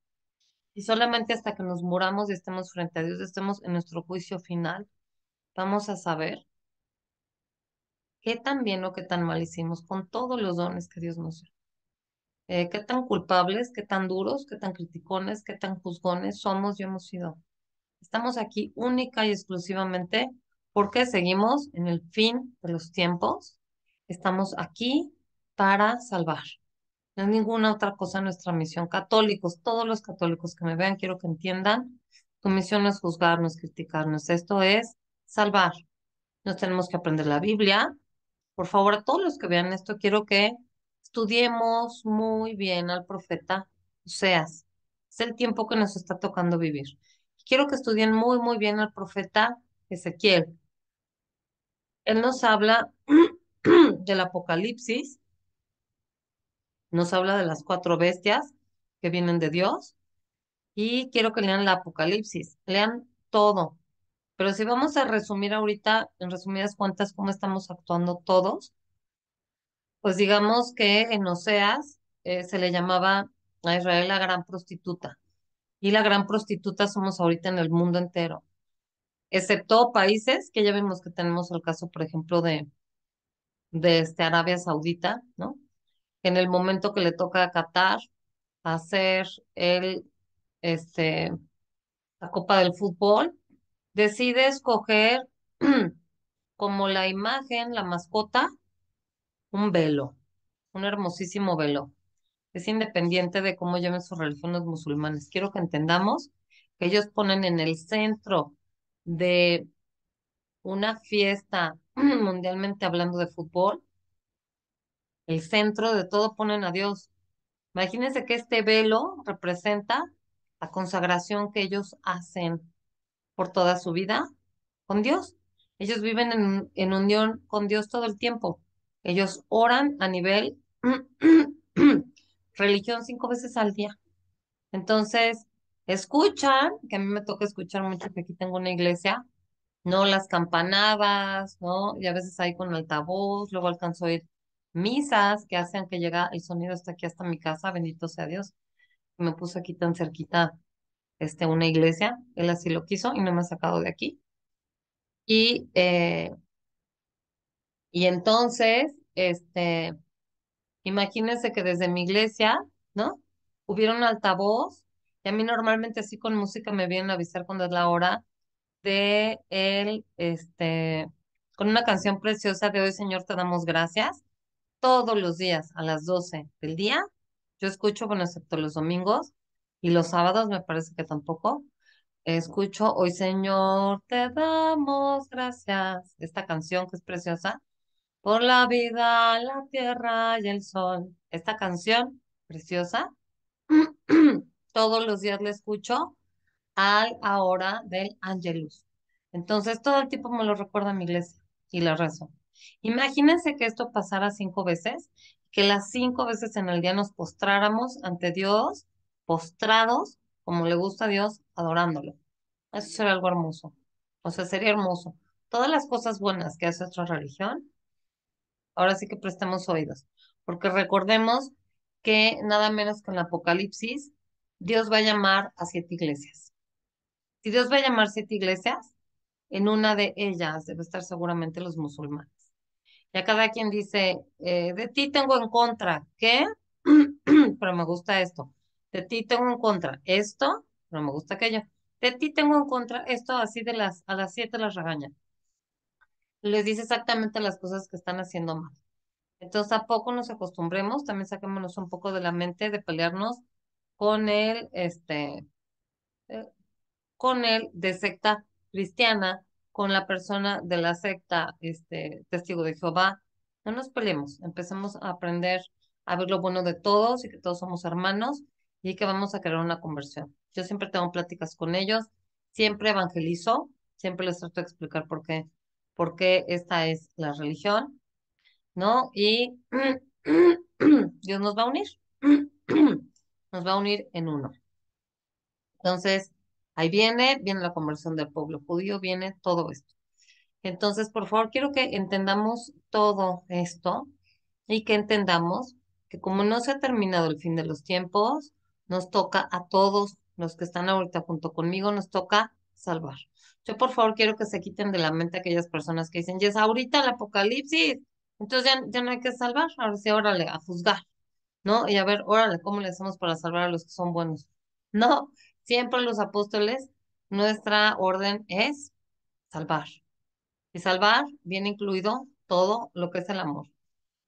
Y solamente hasta que nos muramos y estemos frente a Dios, estemos en nuestro juicio final, vamos a saber qué tan bien o qué tan mal hicimos con todos los dones que Dios nos dio. Eh, qué tan culpables, qué tan duros, qué tan criticones, qué tan juzgones somos y hemos sido. Estamos aquí única y exclusivamente porque seguimos en el fin de los tiempos. Estamos aquí para salvar. No es ninguna otra cosa nuestra misión. Católicos, todos los católicos que me vean, quiero que entiendan, tu misión no es juzgarnos, criticarnos, esto es salvar. Nos tenemos que aprender la Biblia. Por favor, a todos los que vean esto, quiero que estudiemos muy bien al profeta sea, Es el tiempo que nos está tocando vivir. Quiero que estudien muy, muy bien al profeta Ezequiel. Él nos habla del Apocalipsis, nos habla de las cuatro bestias que vienen de Dios y quiero que lean el Apocalipsis, lean todo. Pero si vamos a resumir ahorita, en resumidas cuentas, cómo estamos actuando todos, pues digamos que en Oseas eh, se le llamaba a Israel la gran prostituta. Y la gran prostituta somos ahorita en el mundo entero, excepto países que ya vimos que tenemos el caso, por ejemplo, de, de este Arabia Saudita, ¿no? en el momento que le toca a Qatar hacer el, este, la Copa del Fútbol, decide escoger como la imagen, la mascota, un velo, un hermosísimo velo. Es independiente de cómo llamen sus religiones musulmanes. Quiero que entendamos que ellos ponen en el centro de una fiesta mundialmente hablando de fútbol, el centro de todo ponen a Dios. Imagínense que este velo representa la consagración que ellos hacen por toda su vida con Dios. Ellos viven en, en unión con Dios todo el tiempo. Ellos oran a nivel religión cinco veces al día. Entonces, escuchan, que a mí me toca escuchar mucho que aquí tengo una iglesia, ¿no? Las campanadas, ¿no? Y a veces hay con altavoz, luego alcanzo a ir misas que hacen que llega el sonido hasta aquí, hasta mi casa, bendito sea Dios. Me puso aquí tan cerquita este, una iglesia, él así lo quiso y no me ha sacado de aquí. Y eh, y entonces, este, imagínense que desde mi iglesia, ¿no? Hubiera un altavoz, y a mí normalmente así con música me vienen a avisar cuando es la hora, de él, este, con una canción preciosa de hoy, Señor, te damos gracias. Todos los días a las 12 del día, yo escucho, bueno, excepto los domingos y los sábados, me parece que tampoco, escucho hoy, Señor, te damos gracias. Esta canción que es preciosa. Por la vida, la tierra y el sol. Esta canción, preciosa, todos los días la escucho al hora del Angelus. Entonces todo el tiempo me lo recuerda mi iglesia y la rezo. Imagínense que esto pasara cinco veces, que las cinco veces en el día nos postráramos ante Dios, postrados, como le gusta a Dios, adorándolo. Eso sería algo hermoso. O sea, sería hermoso. Todas las cosas buenas que hace nuestra religión Ahora sí que prestemos oídos, porque recordemos que nada menos que en el Apocalipsis, Dios va a llamar a siete iglesias. Si Dios va a llamar siete iglesias, en una de ellas debe estar seguramente los musulmanes. Ya cada quien dice, eh, de ti tengo en contra, ¿qué? pero me gusta esto. De ti tengo en contra esto, pero me gusta aquello. De ti tengo en contra esto, así de las, a las siete las regañas les dice exactamente las cosas que están haciendo mal. Entonces, a poco nos acostumbremos, también saquémonos un poco de la mente de pelearnos con él este, eh, con el de secta cristiana, con la persona de la secta, este, testigo de Jehová. No nos peleemos, empecemos a aprender a ver lo bueno de todos y que todos somos hermanos y que vamos a crear una conversión. Yo siempre tengo pláticas con ellos, siempre evangelizo, siempre les trato de explicar por qué porque esta es la religión, ¿no? Y Dios nos va a unir, nos va a unir en uno. Entonces, ahí viene, viene la conversión del pueblo judío, viene todo esto. Entonces, por favor, quiero que entendamos todo esto y que entendamos que como no se ha terminado el fin de los tiempos, nos toca a todos los que están ahorita junto conmigo, nos toca salvar. Yo, por favor, quiero que se quiten de la mente aquellas personas que dicen, es ahorita el apocalipsis, entonces ya, ya no hay que salvar, ahora sí, órale, a juzgar, ¿no? Y a ver, órale, ¿cómo le hacemos para salvar a los que son buenos? No, siempre los apóstoles, nuestra orden es salvar. Y salvar viene incluido todo lo que es el amor.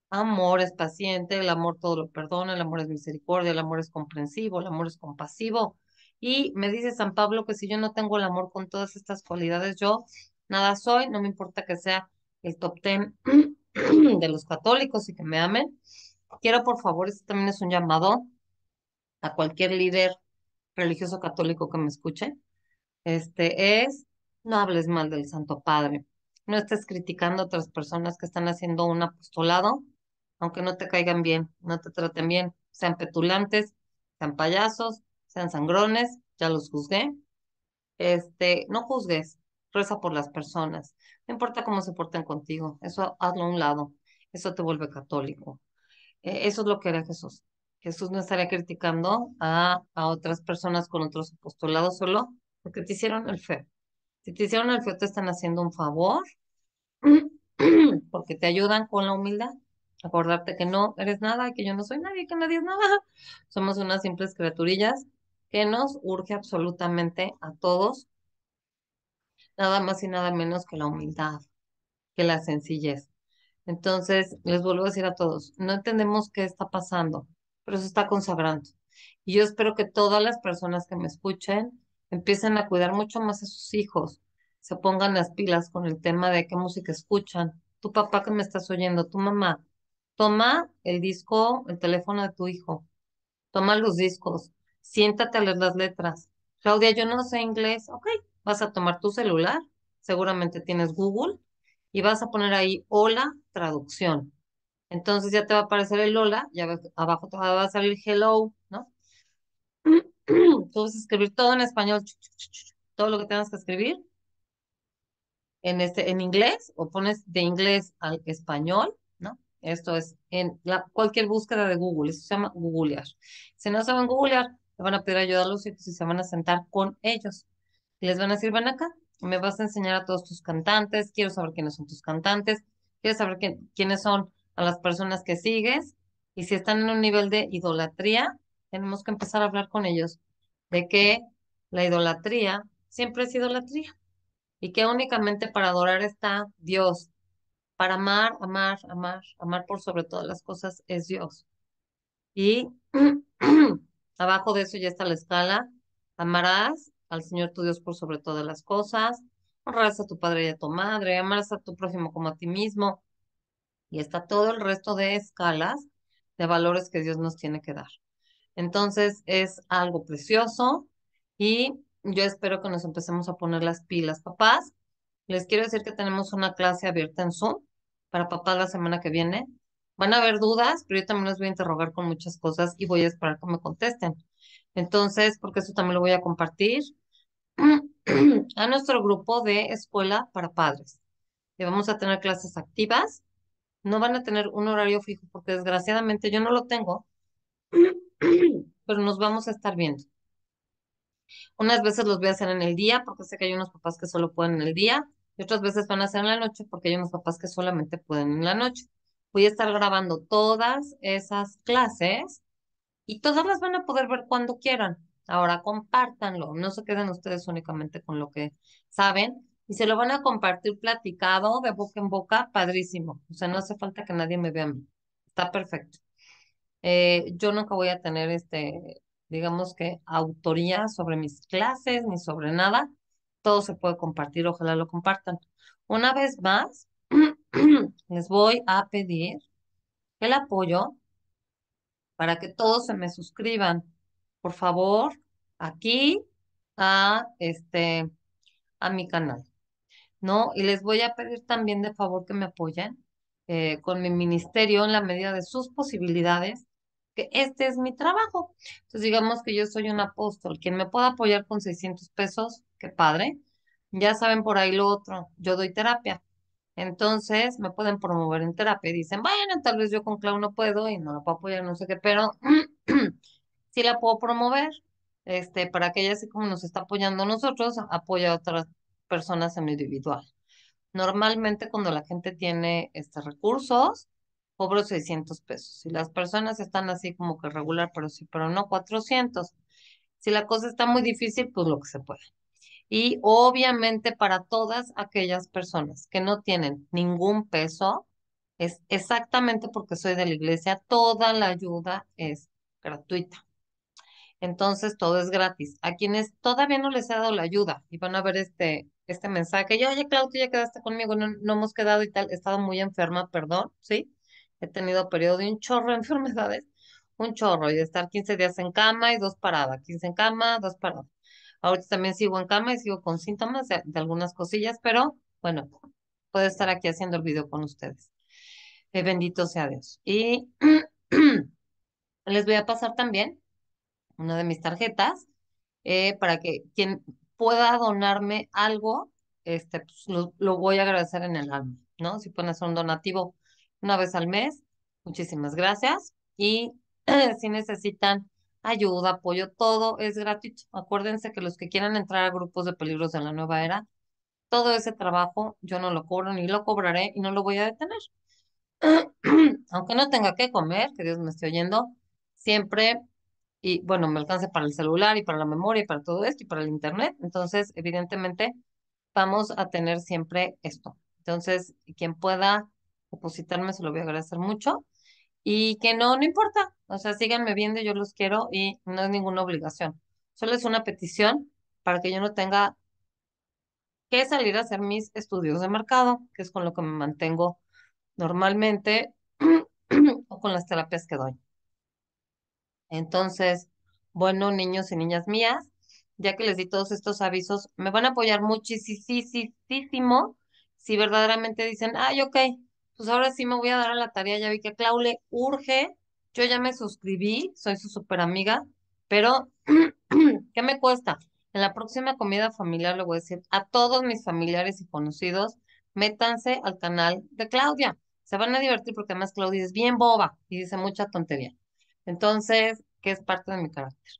Amor es paciente, el amor todo lo perdona, el amor es misericordia, el amor es comprensivo, el amor es compasivo, y me dice San Pablo que si yo no tengo el amor con todas estas cualidades, yo nada soy, no me importa que sea el top ten de los católicos y que me amen. Quiero, por favor, este también es un llamado a cualquier líder religioso católico que me escuche, este es, no hables mal del Santo Padre, no estés criticando a otras personas que están haciendo un apostolado, aunque no te caigan bien, no te traten bien, sean petulantes, sean payasos, sean sangrones, ya los juzgué. Este, no juzgues, reza por las personas. No importa cómo se porten contigo, eso hazlo a un lado, eso te vuelve católico. E, eso es lo que era Jesús. Jesús no estaría criticando a, otras personas con otros apostolados solo porque te hicieron el fe Si te hicieron el fe te están haciendo un favor porque te ayudan con la humildad. Acordarte que no eres nada, que yo no soy nadie, que nadie es nada. Somos unas simples criaturillas que nos urge absolutamente a todos, nada más y nada menos que la humildad, que la sencillez. Entonces, les vuelvo a decir a todos, no entendemos qué está pasando, pero se está consagrando. Y yo espero que todas las personas que me escuchen empiecen a cuidar mucho más a sus hijos, se pongan las pilas con el tema de qué música escuchan. Tu papá que me estás oyendo, tu mamá, toma el disco, el teléfono de tu hijo, toma los discos, siéntate a leer las letras. Claudia, yo no sé inglés. Ok, vas a tomar tu celular, seguramente tienes Google, y vas a poner ahí hola, traducción. Entonces ya te va a aparecer el hola, ya abajo te va a salir hello, ¿no? Tú vas a escribir todo en español, todo lo que tengas que escribir en, este, en inglés o pones de inglés al español, ¿no? Esto es en cualquier búsqueda de Google, eso se llama googlear. Si no saben googlear, le van a pedir ayuda a los y se van a sentar con ellos. Les van a decir, ven acá, me vas a enseñar a todos tus cantantes, quiero saber quiénes son tus cantantes, quiero saber quiénes son a las personas que sigues y si están en un nivel de idolatría, tenemos que empezar a hablar con ellos de que la idolatría siempre es idolatría y que únicamente para adorar está Dios. Para amar, amar, amar, amar por sobre todas las cosas es Dios. Y Abajo de eso ya está la escala. Amarás al Señor tu Dios por sobre todas las cosas. Honrarás a tu padre y a tu madre. Amarás a tu prójimo como a ti mismo. Y está todo el resto de escalas de valores que Dios nos tiene que dar. Entonces es algo precioso y yo espero que nos empecemos a poner las pilas, papás. Les quiero decir que tenemos una clase abierta en Zoom para papás la semana que viene. Van a haber dudas, pero yo también les voy a interrogar con muchas cosas y voy a esperar que me contesten. Entonces, porque eso también lo voy a compartir a nuestro grupo de escuela para padres. Y vamos a tener clases activas. No van a tener un horario fijo porque desgraciadamente yo no lo tengo, pero nos vamos a estar viendo. Unas veces los voy a hacer en el día porque sé que hay unos papás que solo pueden en el día y otras veces van a hacer en la noche porque hay unos papás que solamente pueden en la noche voy a estar grabando todas esas clases y todas las van a poder ver cuando quieran. Ahora compártanlo, no se queden ustedes únicamente con lo que saben y se lo van a compartir platicado de boca en boca, padrísimo. O sea, no hace falta que nadie me vea a mí. Está perfecto. Eh, yo nunca voy a tener este, digamos que autoría sobre mis clases ni sobre nada. Todo se puede compartir, ojalá lo compartan. Una vez más, les voy a pedir el apoyo para que todos se me suscriban. Por favor, aquí a este a mi canal. ¿No? Y les voy a pedir también de favor que me apoyen eh, con mi ministerio en la medida de sus posibilidades, que este es mi trabajo. Entonces, digamos que yo soy un apóstol. Quien me pueda apoyar con 600 pesos, qué padre. Ya saben por ahí lo otro. Yo doy terapia. Entonces me pueden promover en terapia y dicen, bueno, tal vez yo con Clau no puedo y no la puedo apoyar, no sé qué, pero sí la puedo promover este, para que ella, así como nos está apoyando a nosotros, apoya a otras personas en lo individual. Normalmente cuando la gente tiene este, recursos, cobro 600 pesos. Si las personas están así como que regular, pero sí, pero no 400. Si la cosa está muy difícil, pues lo que se pueda y obviamente para todas aquellas personas que no tienen ningún peso, es exactamente porque soy de la iglesia, toda la ayuda es gratuita. Entonces todo es gratis. A quienes todavía no les he dado la ayuda y van a ver este, este mensaje, yo, oye, tú ya quedaste conmigo, no, no hemos quedado y tal, he estado muy enferma, perdón, ¿sí? He tenido periodo de un chorro de enfermedades, un chorro, y de estar 15 días en cama y dos paradas, 15 en cama, dos paradas. Ahorita también sigo en cama y sigo con síntomas de, algunas cosillas, pero bueno, puedo estar aquí haciendo el video con ustedes. Eh, bendito sea Dios. Y les voy a pasar también una de mis tarjetas eh, para que quien pueda donarme algo, este, pues, lo, voy a agradecer en el alma, ¿no? Si pueden hacer un donativo una vez al mes, muchísimas gracias. Y si necesitan ayuda, apoyo, todo es gratuito. Acuérdense que los que quieran entrar a grupos de peligros de la nueva era, todo ese trabajo yo no lo cobro ni lo cobraré y no lo voy a detener. Aunque no tenga que comer, que Dios me esté oyendo, siempre, y bueno, me alcance para el celular y para la memoria y para todo esto y para el internet. Entonces, evidentemente, vamos a tener siempre esto. Entonces, quien pueda opositarme se lo voy a agradecer mucho. Y que no, no importa, o sea, síganme viendo, yo los quiero y no es ninguna obligación. Solo es una petición para que yo no tenga que salir a hacer mis estudios de mercado, que es con lo que me mantengo normalmente o con las terapias que doy. Entonces, bueno, niños y niñas mías, ya que les di todos estos avisos, me van a apoyar muchísimo si verdaderamente dicen, ay, ok, pues ahora sí me voy a dar a la tarea, ya vi que Clau le urge yo ya me suscribí, soy su super amiga, pero ¿qué me cuesta? En la próxima comida familiar le voy a decir a todos mis familiares y conocidos, métanse al canal de Claudia. Se van a divertir porque además Claudia es bien boba y dice mucha tontería. Entonces, que es parte de mi carácter.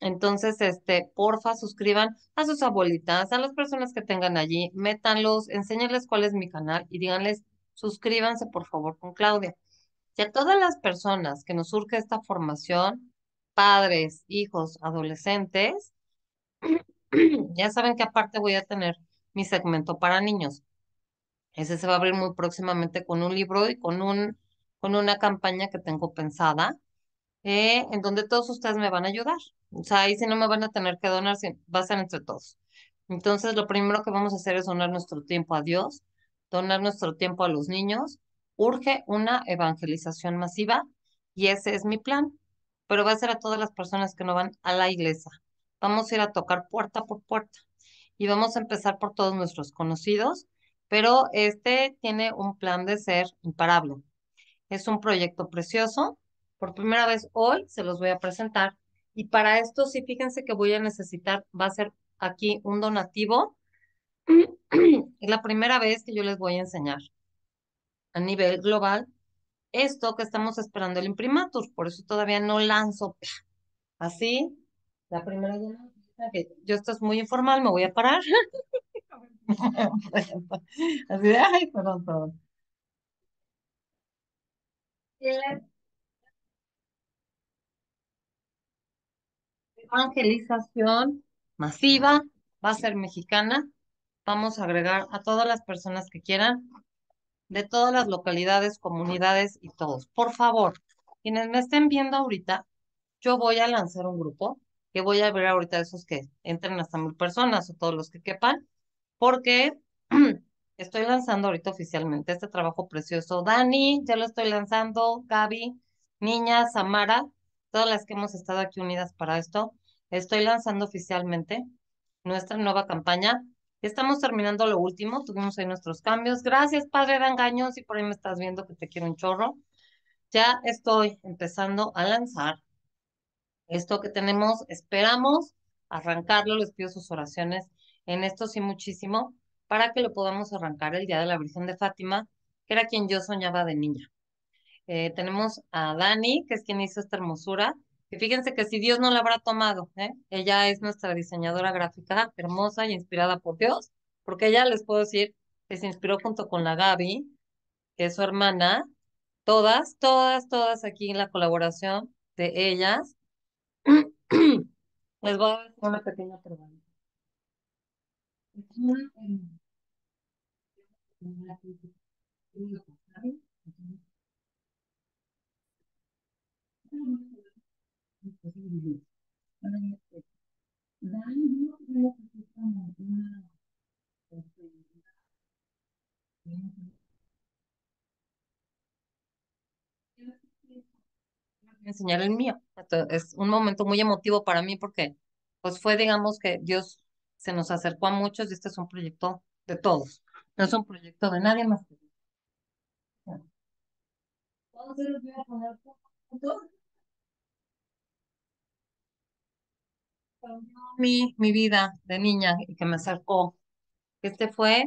Entonces, este, porfa, suscriban a sus abuelitas, a las personas que tengan allí, métanlos, enseñenles cuál es mi canal y díganles, suscríbanse por favor con Claudia. Y a todas las personas que nos surge esta formación, padres, hijos, adolescentes, ya saben que aparte voy a tener mi segmento para niños. Ese se va a abrir muy próximamente con un libro y con, un, con una campaña que tengo pensada, eh, en donde todos ustedes me van a ayudar. O sea, ahí si no me van a tener que donar, va a ser entre todos. Entonces, lo primero que vamos a hacer es donar nuestro tiempo a Dios, donar nuestro tiempo a los niños urge una evangelización masiva y ese es mi plan, pero va a ser a todas las personas que no van a la iglesia. Vamos a ir a tocar puerta por puerta y vamos a empezar por todos nuestros conocidos, pero este tiene un plan de ser imparable. Es un proyecto precioso. Por primera vez hoy se los voy a presentar. Y para esto, sí, fíjense que voy a necesitar, va a ser aquí un donativo. es la primera vez que yo les voy a enseñar a nivel global esto que estamos esperando el imprimatur. Por eso todavía no lanzo así. La primera llamada. que Yo es muy informal, me voy a parar. así de, ay, perdón, perdón. Evangelización masiva va a ser mexicana. Vamos a agregar a todas las personas que quieran de todas las localidades, comunidades y todos. Por favor, quienes me estén viendo ahorita, yo voy a lanzar un grupo que voy a ver ahorita esos que entren hasta mil personas o todos los que quepan, porque estoy lanzando ahorita oficialmente este trabajo precioso. Dani, ya lo estoy lanzando, Gaby, Niña, Samara, todas las que hemos estado aquí unidas para esto, estoy lanzando oficialmente nuestra nueva campaña Estamos terminando lo último, tuvimos ahí nuestros cambios. Gracias, padre de engaños, si por ahí me estás viendo que te quiero un chorro. Ya estoy empezando a lanzar esto que tenemos. Esperamos arrancarlo, les pido sus oraciones en esto sí muchísimo, para que lo podamos arrancar el Día de la Virgen de Fátima, que era quien yo soñaba de niña. Eh, tenemos a Dani, que es quien hizo esta hermosura fíjense que si Dios no la habrá tomado, ¿eh? ella es nuestra diseñadora gráfica, hermosa y inspirada por Dios, porque ella les puedo decir que se inspiró junto con la Gaby, que es su hermana, todas, todas, todas aquí en la colaboración de ellas. les voy a hacer una pequeña pregunta enseñar el mío. es un momento muy emotivo para mí porque pues fue, digamos, que Dios se nos acercó a muchos y este es un proyecto de todos. No es un proyecto de nadie más. Entonces, voy a poner mi, mi vida de niña y que me acercó. Este fue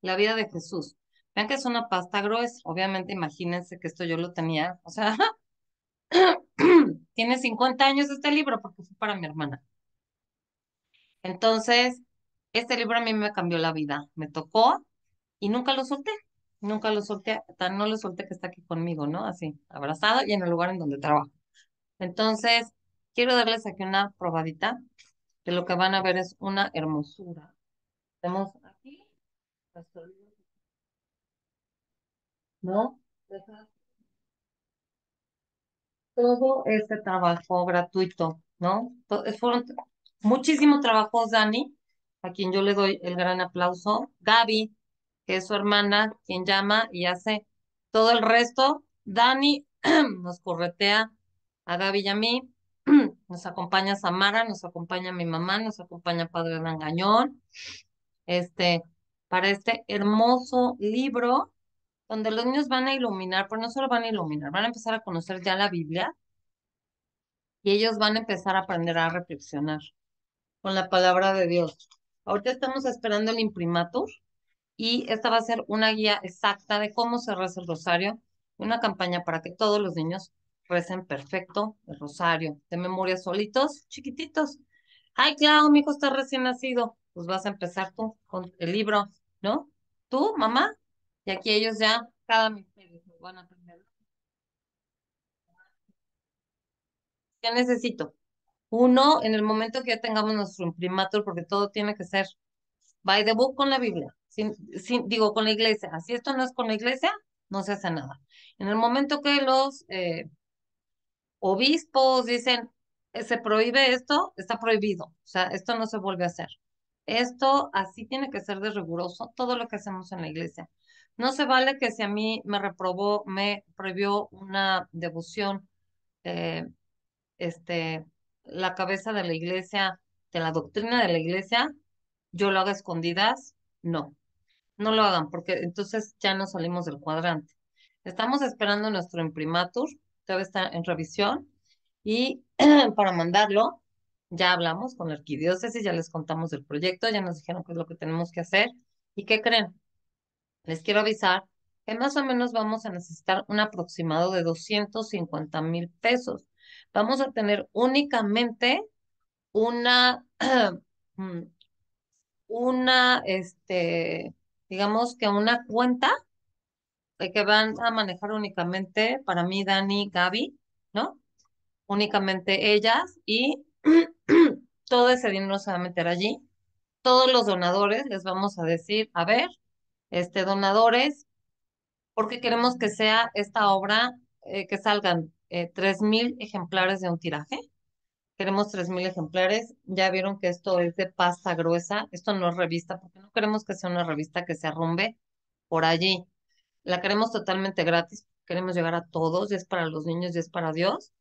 la vida de Jesús. Vean que es una pasta gruesa. Obviamente, imagínense que esto yo lo tenía. O sea, tiene 50 años este libro porque fue para mi hermana. Entonces, este libro a mí me cambió la vida. Me tocó y nunca lo solté. Nunca lo solté, tan no lo solté que está aquí conmigo, ¿no? Así, abrazado y en el lugar en donde trabajo. Entonces, Quiero darles aquí una probadita de lo que van a ver es una hermosura. Tenemos aquí ¿No? Todo este trabajo gratuito, ¿no? Fueron muchísimo trabajo, Dani, a quien yo le doy el gran aplauso. Gaby, que es su hermana, quien llama y hace todo el resto. Dani nos corretea a Gaby y a mí nos acompaña Samara, nos acompaña mi mamá, nos acompaña Padre gañón este, para este hermoso libro donde los niños van a iluminar, pero no solo van a iluminar, van a empezar a conocer ya la Biblia y ellos van a empezar a aprender a reflexionar con la palabra de Dios. Ahorita estamos esperando el imprimatur y esta va a ser una guía exacta de cómo reza el rosario, una campaña para que todos los niños recen perfecto el rosario, de memoria solitos, chiquititos. Ay, claro, mi hijo está recién nacido. Pues vas a empezar tú con el libro, ¿no? Tú, mamá. Y aquí ellos ya, cada misterio, van a aprender. ¿Qué necesito? Uno, en el momento que ya tengamos nuestro imprimatur, porque todo tiene que ser by the book con la Biblia. Sin, digo, con la iglesia. Si esto no es con la iglesia, no se hace nada. En el momento que los eh, obispos dicen, eh, se prohíbe esto, está prohibido, o sea, esto no se vuelve a hacer. Esto así tiene que ser de riguroso todo lo que hacemos en la iglesia. No se vale que si a mí me reprobó, me prohibió una devoción, eh, este, la cabeza de la iglesia, de la doctrina de la iglesia, yo lo haga escondidas, no. No lo hagan, porque entonces ya no salimos del cuadrante. Estamos esperando nuestro imprimatur todavía está en revisión y para mandarlo ya hablamos con la arquidiócesis, ya les contamos el proyecto, ya nos dijeron qué es lo que tenemos que hacer y qué creen. Les quiero avisar que más o menos vamos a necesitar un aproximado de 250 mil pesos. Vamos a tener únicamente una, mm, una, este, digamos que una cuenta que van a manejar únicamente, para mí, Dani, Gaby, ¿no? Únicamente ellas y todo ese dinero se va a meter allí. Todos los donadores les vamos a decir, a ver, este donadores, porque queremos que sea esta obra, eh, que salgan eh, tres mil ejemplares de un tiraje. Queremos tres mil ejemplares. Ya vieron que esto es de pasta gruesa. Esto no es revista, porque no queremos que sea una revista que se arrumbe por allí la queremos totalmente gratis, queremos llegar a todos, y es para los niños y es para Dios.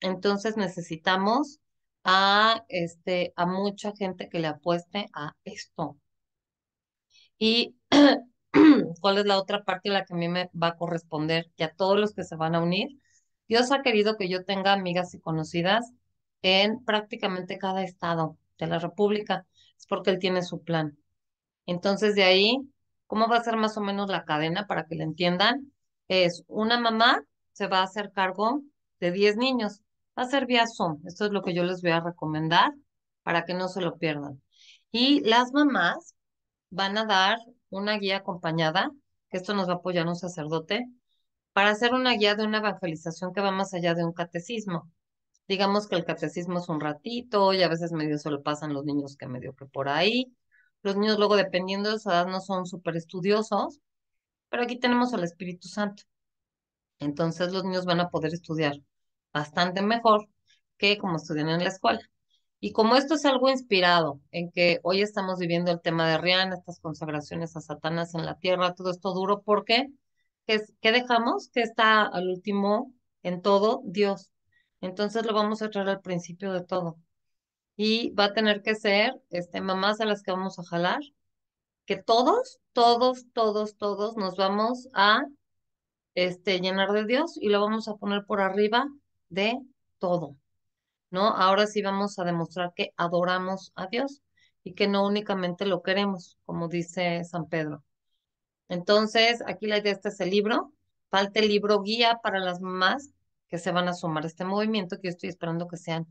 Entonces necesitamos a, este, a mucha gente que le apueste a esto. ¿Y cuál es la otra parte a la que a mí me va a corresponder? Que a todos los que se van a unir, Dios ha querido que yo tenga amigas y conocidas en prácticamente cada estado de la República. Es porque Él tiene su plan. Entonces de ahí ¿Cómo va a ser más o menos la cadena para que la entiendan? Es una mamá se va a hacer cargo de 10 niños. Va a ser vía Zoom. Esto es lo que yo les voy a recomendar para que no se lo pierdan. Y las mamás van a dar una guía acompañada, que esto nos va a apoyar un sacerdote, para hacer una guía de una evangelización que va más allá de un catecismo. Digamos que el catecismo es un ratito y a veces medio se lo pasan los niños que medio que por ahí, los niños luego, dependiendo de su edad, no son súper estudiosos, pero aquí tenemos al Espíritu Santo. Entonces los niños van a poder estudiar bastante mejor que como estudian en la escuela. Y como esto es algo inspirado en que hoy estamos viviendo el tema de Rian, estas consagraciones a Satanás en la tierra, todo esto duro, ¿por qué? ¿Qué dejamos? Que está al último en todo Dios. Entonces lo vamos a traer al principio de todo y va a tener que ser este, mamás a las que vamos a jalar, que todos, todos, todos, todos nos vamos a este, llenar de Dios y lo vamos a poner por arriba de todo, ¿no? Ahora sí vamos a demostrar que adoramos a Dios y que no únicamente lo queremos, como dice San Pedro. Entonces, aquí la idea este es el libro. Falta el libro guía para las mamás que se van a sumar a este movimiento que yo estoy esperando que sean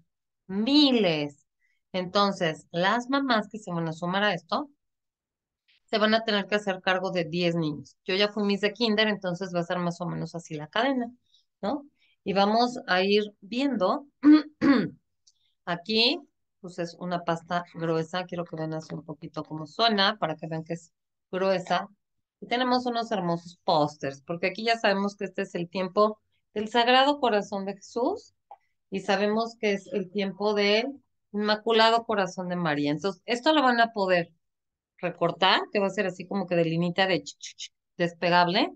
miles, entonces, las mamás que se van a sumar a esto se van a tener que hacer cargo de 10 niños. Yo ya fui mis de kinder, entonces va a ser más o menos así la cadena, ¿no? Y vamos a ir viendo, aquí, pues es una pasta gruesa, quiero que vean así un poquito cómo suena, para que vean que es gruesa. Y tenemos unos hermosos pósters, porque aquí ya sabemos que este es el tiempo del Sagrado Corazón de Jesús, y sabemos que es el tiempo él Inmaculado Corazón de María. Entonces, esto lo van a poder recortar, que va a ser así como que de linita de despegable.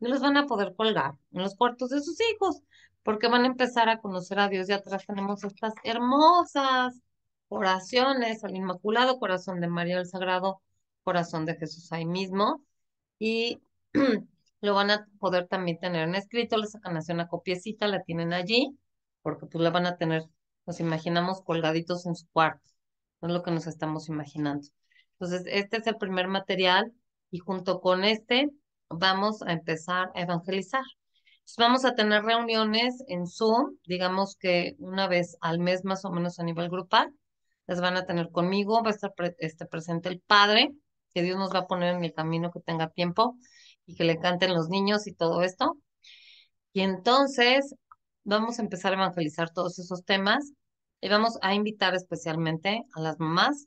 Y los van a poder colgar en los cuartos de sus hijos, porque van a empezar a conocer a Dios. Y atrás tenemos estas hermosas oraciones al Inmaculado Corazón de María, al Sagrado Corazón de Jesús ahí mismo. Y lo van a poder también tener en escrito, Les sacan así una copiecita, la tienen allí, porque pues la van a tener nos imaginamos colgaditos en su cuarto, no es lo que nos estamos imaginando. Entonces, este es el primer material y junto con este vamos a empezar a evangelizar. vamos a tener reuniones en Zoom, digamos que una vez al mes más o menos a nivel grupal. Las van a tener conmigo, va a estar este, presente el padre, que Dios nos va a poner en el camino que tenga tiempo y que le canten los niños y todo esto. Y entonces Vamos a empezar a evangelizar todos esos temas y vamos a invitar especialmente a las mamás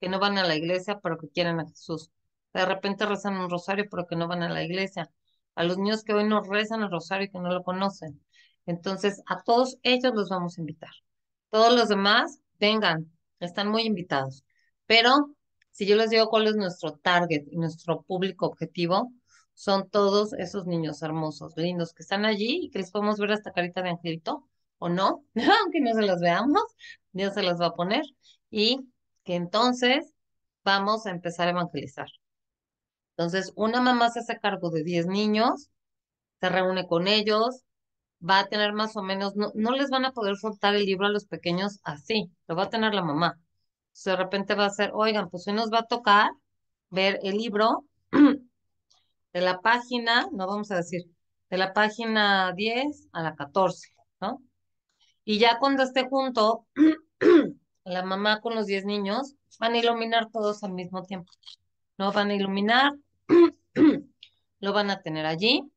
que no van a la iglesia pero que quieren a Jesús. De repente rezan un rosario pero que no van a la iglesia. A los niños que hoy no rezan el rosario y que no lo conocen. Entonces, a todos ellos los vamos a invitar. Todos los demás, vengan, están muy invitados. Pero si yo les digo cuál es nuestro target y nuestro público objetivo, son todos esos niños hermosos, lindos que están allí y que les podemos ver hasta carita de angelito o no, aunque no se las veamos, Dios se las va a poner y que entonces vamos a empezar a evangelizar. Entonces, una mamá se hace cargo de 10 niños, se reúne con ellos, va a tener más o menos, no, no les van a poder soltar el libro a los pequeños así, lo va a tener la mamá. de repente va a ser, oigan, pues hoy nos va a tocar ver el libro de la página, no vamos a decir, de la página 10 a la 14, ¿no? Y ya cuando esté junto la mamá con los 10 niños, van a iluminar todos al mismo tiempo. No van a iluminar, lo van a tener allí.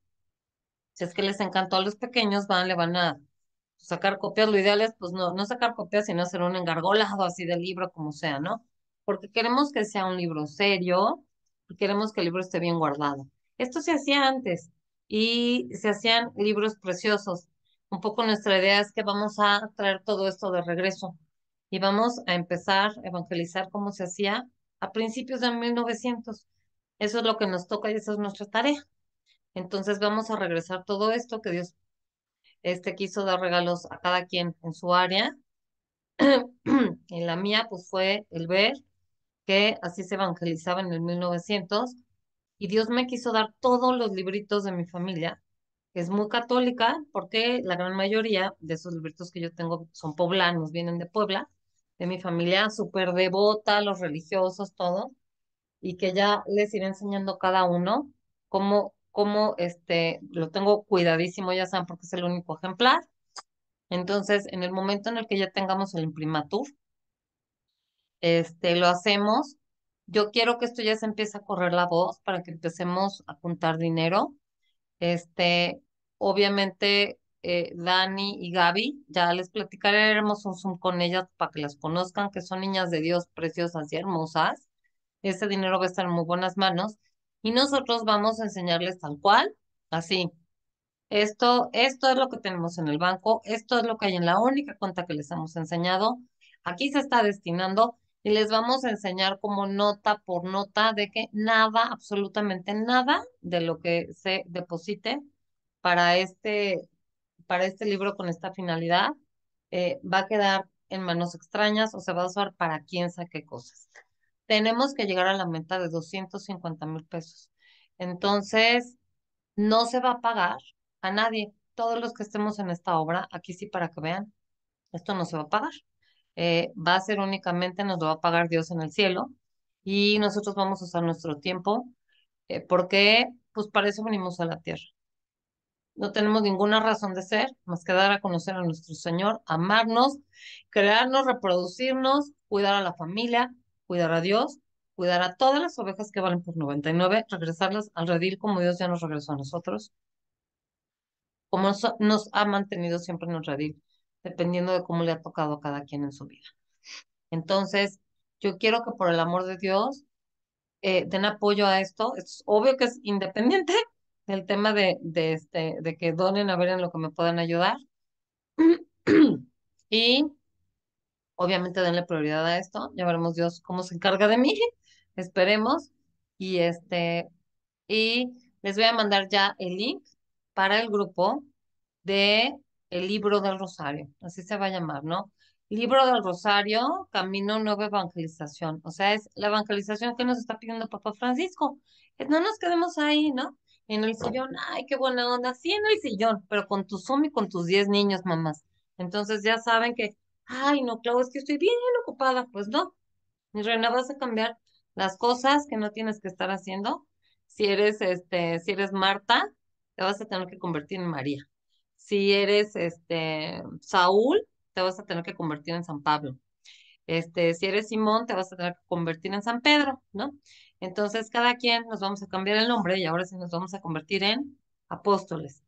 Si es que les encantó a los pequeños, van, le van a sacar copias. Lo ideal es, pues, no, no sacar copias, sino hacer un engargolado así del libro, como sea, ¿no? Porque queremos que sea un libro serio y queremos que el libro esté bien guardado. Esto se hacía antes y se hacían libros preciosos. Un poco nuestra idea es que vamos a traer todo esto de regreso y vamos a empezar a evangelizar como se hacía a principios de 1900. Eso es lo que nos toca y esa es nuestra tarea. Entonces vamos a regresar todo esto que Dios este, quiso dar regalos a cada quien en su área. en la mía, pues fue el ver que así se evangelizaba en el 1900 y Dios me quiso dar todos los libritos de mi familia, que es muy católica, porque la gran mayoría de esos libritos que yo tengo son poblanos, vienen de Puebla, de mi familia súper devota, los religiosos, todo, y que ya les iré enseñando cada uno cómo, cómo este, lo tengo cuidadísimo, ya saben, porque es el único ejemplar. Entonces, en el momento en el que ya tengamos el imprimatur, este, lo hacemos yo quiero que esto ya se empiece a correr la voz para que empecemos a juntar dinero. Este, obviamente, eh, Dani y Gaby, ya les platicaremos un Zoom con ellas para que las conozcan, que son niñas de Dios preciosas y hermosas. Ese dinero va a estar en muy buenas manos y nosotros vamos a enseñarles tal cual, así. Esto, esto es lo que tenemos en el banco, esto es lo que hay en la única cuenta que les hemos enseñado. Aquí se está destinando y les vamos a enseñar como nota por nota de que nada, absolutamente nada de lo que se deposite para este, para este libro con esta finalidad eh, va a quedar en manos extrañas o se va a usar para quién saque cosas. Tenemos que llegar a la meta de 250 mil pesos. Entonces, no se va a pagar a nadie. Todos los que estemos en esta obra, aquí sí para que vean, esto no se va a pagar. Eh, va a ser únicamente, nos lo va a pagar Dios en el cielo y nosotros vamos a usar nuestro tiempo eh, porque pues para eso venimos a la tierra. No tenemos ninguna razón de ser más que dar a conocer a nuestro Señor, amarnos, crearnos, reproducirnos, cuidar a la familia, cuidar a Dios, cuidar a todas las ovejas que valen por 99, regresarlas al redil como Dios ya nos regresó a nosotros, como nos, nos ha mantenido siempre en el redil dependiendo de cómo le ha tocado a cada quien en su vida. Entonces, yo quiero que por el amor de Dios eh, den apoyo a esto. Es obvio que es independiente del tema de, de, este, de que donen a ver en lo que me puedan ayudar. y obviamente denle prioridad a esto. Ya veremos Dios cómo se encarga de mí. Esperemos. Y este, y les voy a mandar ya el link para el grupo de el libro del Rosario, así se va a llamar, ¿no? Libro del Rosario, Camino Nueva Evangelización. O sea, es la evangelización que nos está pidiendo Papa Francisco. No nos quedemos ahí, ¿no? En el sillón, ay, qué buena onda. Sí, en el sillón, pero con tu Zoom y con tus diez niños, mamás. Entonces ya saben que, ay, no, Clau, es que estoy bien ocupada. Pues no. Mi reina, vas a cambiar las cosas que no tienes que estar haciendo. Si eres, este, si eres Marta, te vas a tener que convertir en María si eres este, Saúl, te vas a tener que convertir en San Pablo. Este, si eres Simón, te vas a tener que convertir en San Pedro, ¿no? Entonces, cada quien nos vamos a cambiar el nombre y ahora sí nos vamos a convertir en apóstoles.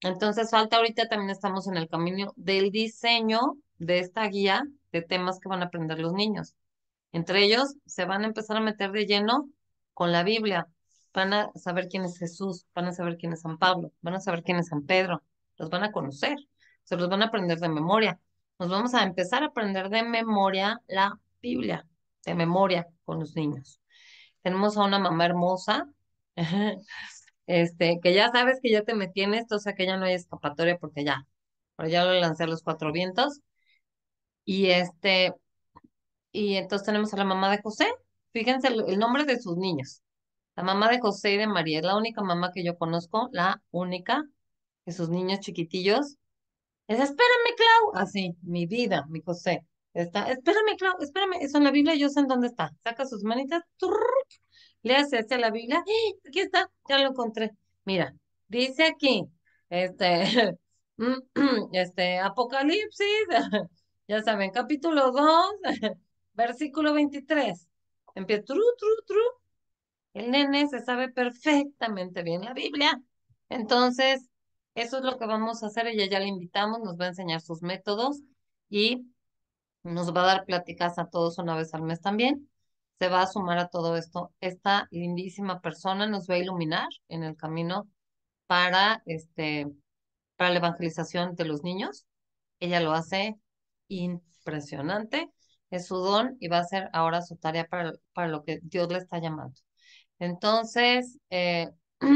Entonces, falta ahorita también estamos en el camino del diseño de esta guía de temas que van a aprender los niños. Entre ellos, se van a empezar a meter de lleno con la Biblia. Van a saber quién es Jesús, van a saber quién es San Pablo, van a saber quién es San Pedro, los van a conocer, se los van a aprender de memoria. Nos vamos a empezar a aprender de memoria la Biblia, de memoria con los niños. Tenemos a una mamá hermosa, este, que ya sabes que ya te metí en esto, o sea que ya no hay escapatoria porque ya, pero ya lo lancé a los cuatro vientos. Y este, y entonces tenemos a la mamá de José, fíjense el nombre de sus niños. La mamá de José y de María es la única mamá que yo conozco, la única esos niños chiquitillos, es espérame, Clau, así, mi vida, mi José, está, espérame, Clau, espérame, eso en la Biblia, yo sé en dónde está, saca sus manitas, turr, le hace hacia la Biblia, ¡Eh! aquí está, ya lo encontré, mira, dice aquí, este, mm, este, Apocalipsis, ya saben, capítulo 2, versículo 23, empieza, tru, tru, tru, el nene se sabe perfectamente bien la Biblia, entonces, eso es lo que vamos a hacer. Ella ya la invitamos, nos va a enseñar sus métodos y nos va a dar pláticas a todos una vez al mes también. Se va a sumar a todo esto. Esta lindísima persona nos va a iluminar en el camino para, este, para la evangelización de los niños. Ella lo hace impresionante. Es su don y va a ser ahora su tarea para, para lo que Dios le está llamando. Entonces, eh,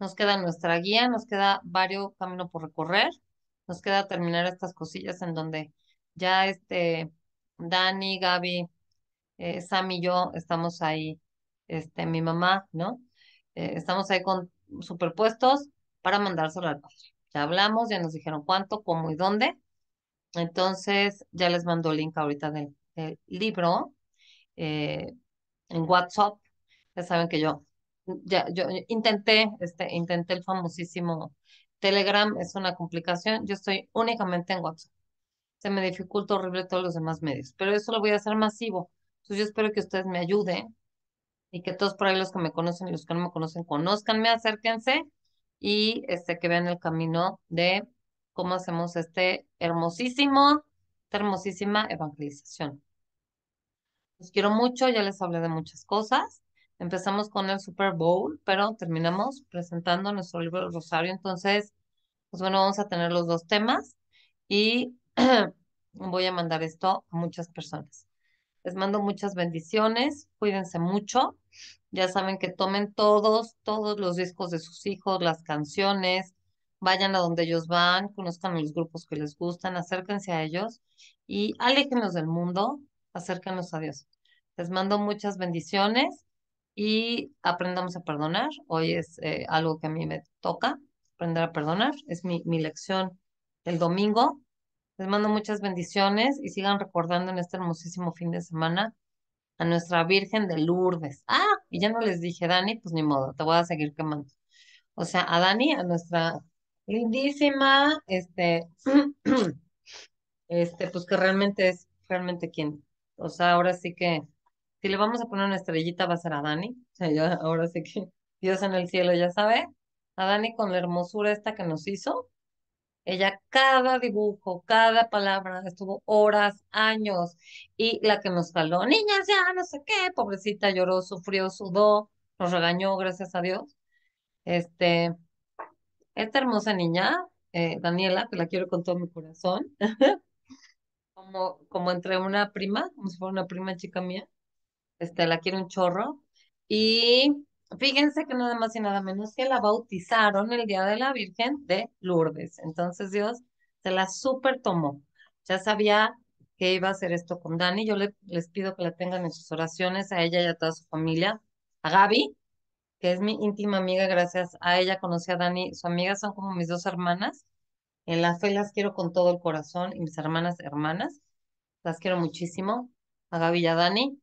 Nos queda nuestra guía, nos queda varios caminos por recorrer, nos queda terminar estas cosillas en donde ya este Dani, Gaby, eh, Sam y yo estamos ahí, este, mi mamá, ¿no? Eh, estamos ahí con superpuestos para mandárselo al padre. Ya hablamos, ya nos dijeron cuánto, cómo y dónde. Entonces, ya les mando el link ahorita del, libro eh, en WhatsApp. Ya saben que yo ya, yo intenté, este, intenté el famosísimo Telegram, es una complicación, yo estoy únicamente en WhatsApp. Se me dificulta horrible todos los demás medios, pero eso lo voy a hacer masivo. Entonces yo espero que ustedes me ayuden y que todos por ahí los que me conocen y los que no me conocen, conozcanme, acérquense y este, que vean el camino de cómo hacemos este hermosísimo, esta hermosísima evangelización. Los quiero mucho, ya les hablé de muchas cosas. Empezamos con el Super Bowl, pero terminamos presentando nuestro libro Rosario. Entonces, pues bueno, vamos a tener los dos temas y voy a mandar esto a muchas personas. Les mando muchas bendiciones, cuídense mucho. Ya saben que tomen todos, todos los discos de sus hijos, las canciones, vayan a donde ellos van, conozcan los grupos que les gustan, acérquense a ellos y aléjenos del mundo, acérquenos a Dios. Les mando muchas bendiciones y aprendamos a perdonar. Hoy es eh, algo que a mí me toca, aprender a perdonar. Es mi, mi lección del domingo. Les mando muchas bendiciones y sigan recordando en este hermosísimo fin de semana a nuestra Virgen de Lourdes. Ah, y ya no les dije, Dani, pues ni modo, te voy a seguir quemando. O sea, a Dani, a nuestra lindísima, este, este, pues que realmente es realmente quien, o sea, ahora sí que si le vamos a poner una estrellita va a ser a Dani. O ahora sí que Dios en el cielo ya sabe. A Dani con la hermosura esta que nos hizo. Ella cada dibujo, cada palabra, estuvo horas, años. Y la que nos jaló, niñas, ya no sé qué, pobrecita, lloró, sufrió, sudó, nos regañó, gracias a Dios. Este, esta hermosa niña, eh, Daniela, que la quiero con todo mi corazón, como, como entre una prima, como si fuera una prima chica mía, este, la quiero un chorro. Y fíjense que nada más y nada menos que la bautizaron el día de la Virgen de Lourdes. Entonces Dios se la super tomó. Ya sabía que iba a hacer esto con Dani. Yo les pido que la tengan en sus oraciones a ella y a toda su familia. A Gaby, que es mi íntima amiga, gracias a ella conocí a Dani. Su amiga son como mis dos hermanas. En la fe las quiero con todo el corazón y mis hermanas, hermanas. Las quiero muchísimo. A Gaby y a Dani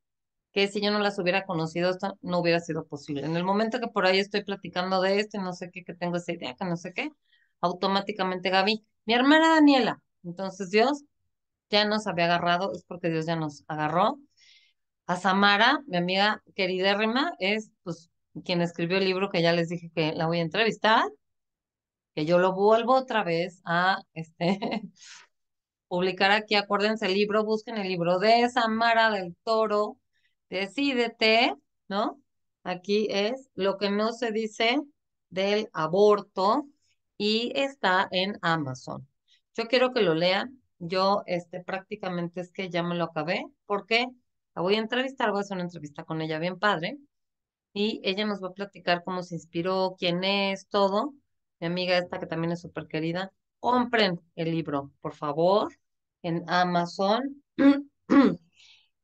que si yo no las hubiera conocido, esto no hubiera sido posible. En el momento que por ahí estoy platicando de esto y no sé qué, que tengo esa idea, que no sé qué, automáticamente Gaby, mi hermana Daniela. Entonces Dios ya nos había agarrado, es porque Dios ya nos agarró. A Samara, mi amiga queridérrima, es pues quien escribió el libro que ya les dije que la voy a entrevistar, que yo lo vuelvo otra vez a este publicar aquí. Acuérdense el libro, busquen el libro de Samara del Toro, Decídete, ¿no? Aquí es lo que no se dice del aborto y está en Amazon. Yo quiero que lo lean. Yo este, prácticamente es que ya me lo acabé porque la voy a entrevistar, voy a hacer una entrevista con ella bien padre y ella nos va a platicar cómo se inspiró, quién es, todo. Mi amiga esta que también es súper querida. Compren el libro, por favor, en Amazon.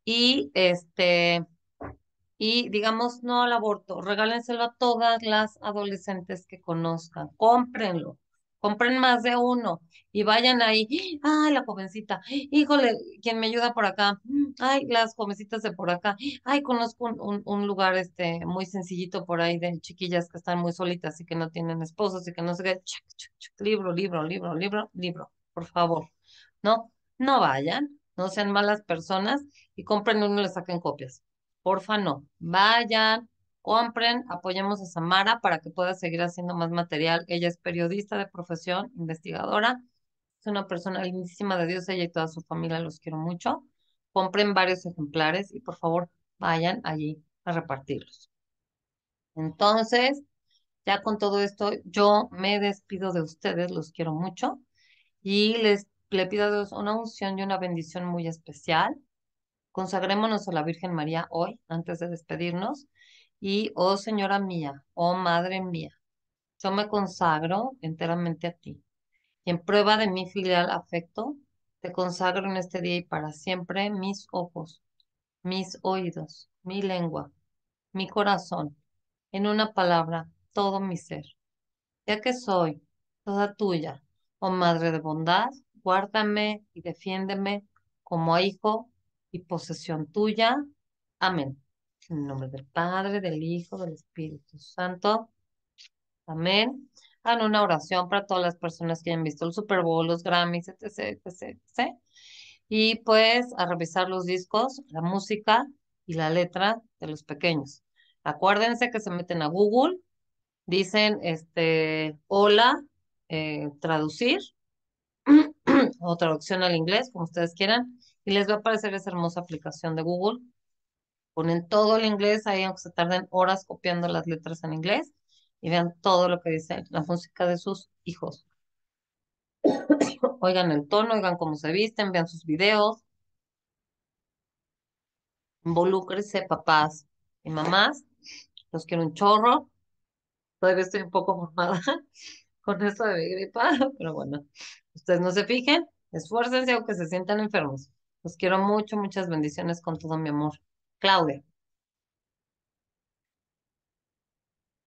y este y digamos no al aborto, regálenselo a todas las adolescentes que conozcan, cómprenlo, compren más de uno y vayan ahí, ay, ¡ah, la jovencita, híjole, quien me ayuda por acá, ay, las jovencitas de por acá, ay, conozco un, lugar este muy sencillito por ahí de chiquillas que están muy solitas y que no tienen esposos y que no sé qué, libro, libro, libro, libro, libro, por favor, ¿no? No vayan, no sean malas personas y compren uno y le saquen copias. Porfa, no. Vayan, compren, apoyemos a Samara para que pueda seguir haciendo más material. Ella es periodista de profesión, investigadora, es una persona lindísima de Dios, ella y toda su familia los quiero mucho. Compren varios ejemplares y por favor vayan allí a repartirlos. Entonces, ya con todo esto, yo me despido de ustedes, los quiero mucho y les le pido a Dios una unción y una bendición muy especial. Consagrémonos a la Virgen María hoy, antes de despedirnos. Y, oh Señora mía, oh Madre mía, yo me consagro enteramente a ti. Y en prueba de mi filial afecto, te consagro en este día y para siempre mis ojos, mis oídos, mi lengua, mi corazón, en una palabra, todo mi ser. Ya que soy toda tuya, oh Madre de bondad, guárdame y defiéndeme como hijo y posesión tuya. Amén. En el nombre del Padre, del Hijo, del Espíritu Santo. Amén. Hagan una oración para todas las personas que hayan visto el Super Bowl, los Grammys, etc, Y pues a revisar los discos, la música y la letra de los pequeños. Acuérdense que se meten a Google, dicen, este, hola, eh, traducir, o traducción al inglés, como ustedes quieran, y les va a aparecer esa hermosa aplicación de Google. Ponen todo el inglés ahí, aunque se tarden horas copiando las letras en inglés, y vean todo lo que dice la música de sus hijos. oigan el tono, oigan cómo se visten, vean sus videos. Involúcrese, papás y mamás. Los quiero un chorro. Todavía estoy un poco formada con esto de mi gripa, pero bueno, Ustedes no se fijen, esfuércense aunque se sientan enfermos. Los quiero mucho, muchas bendiciones con todo mi amor. Claudia.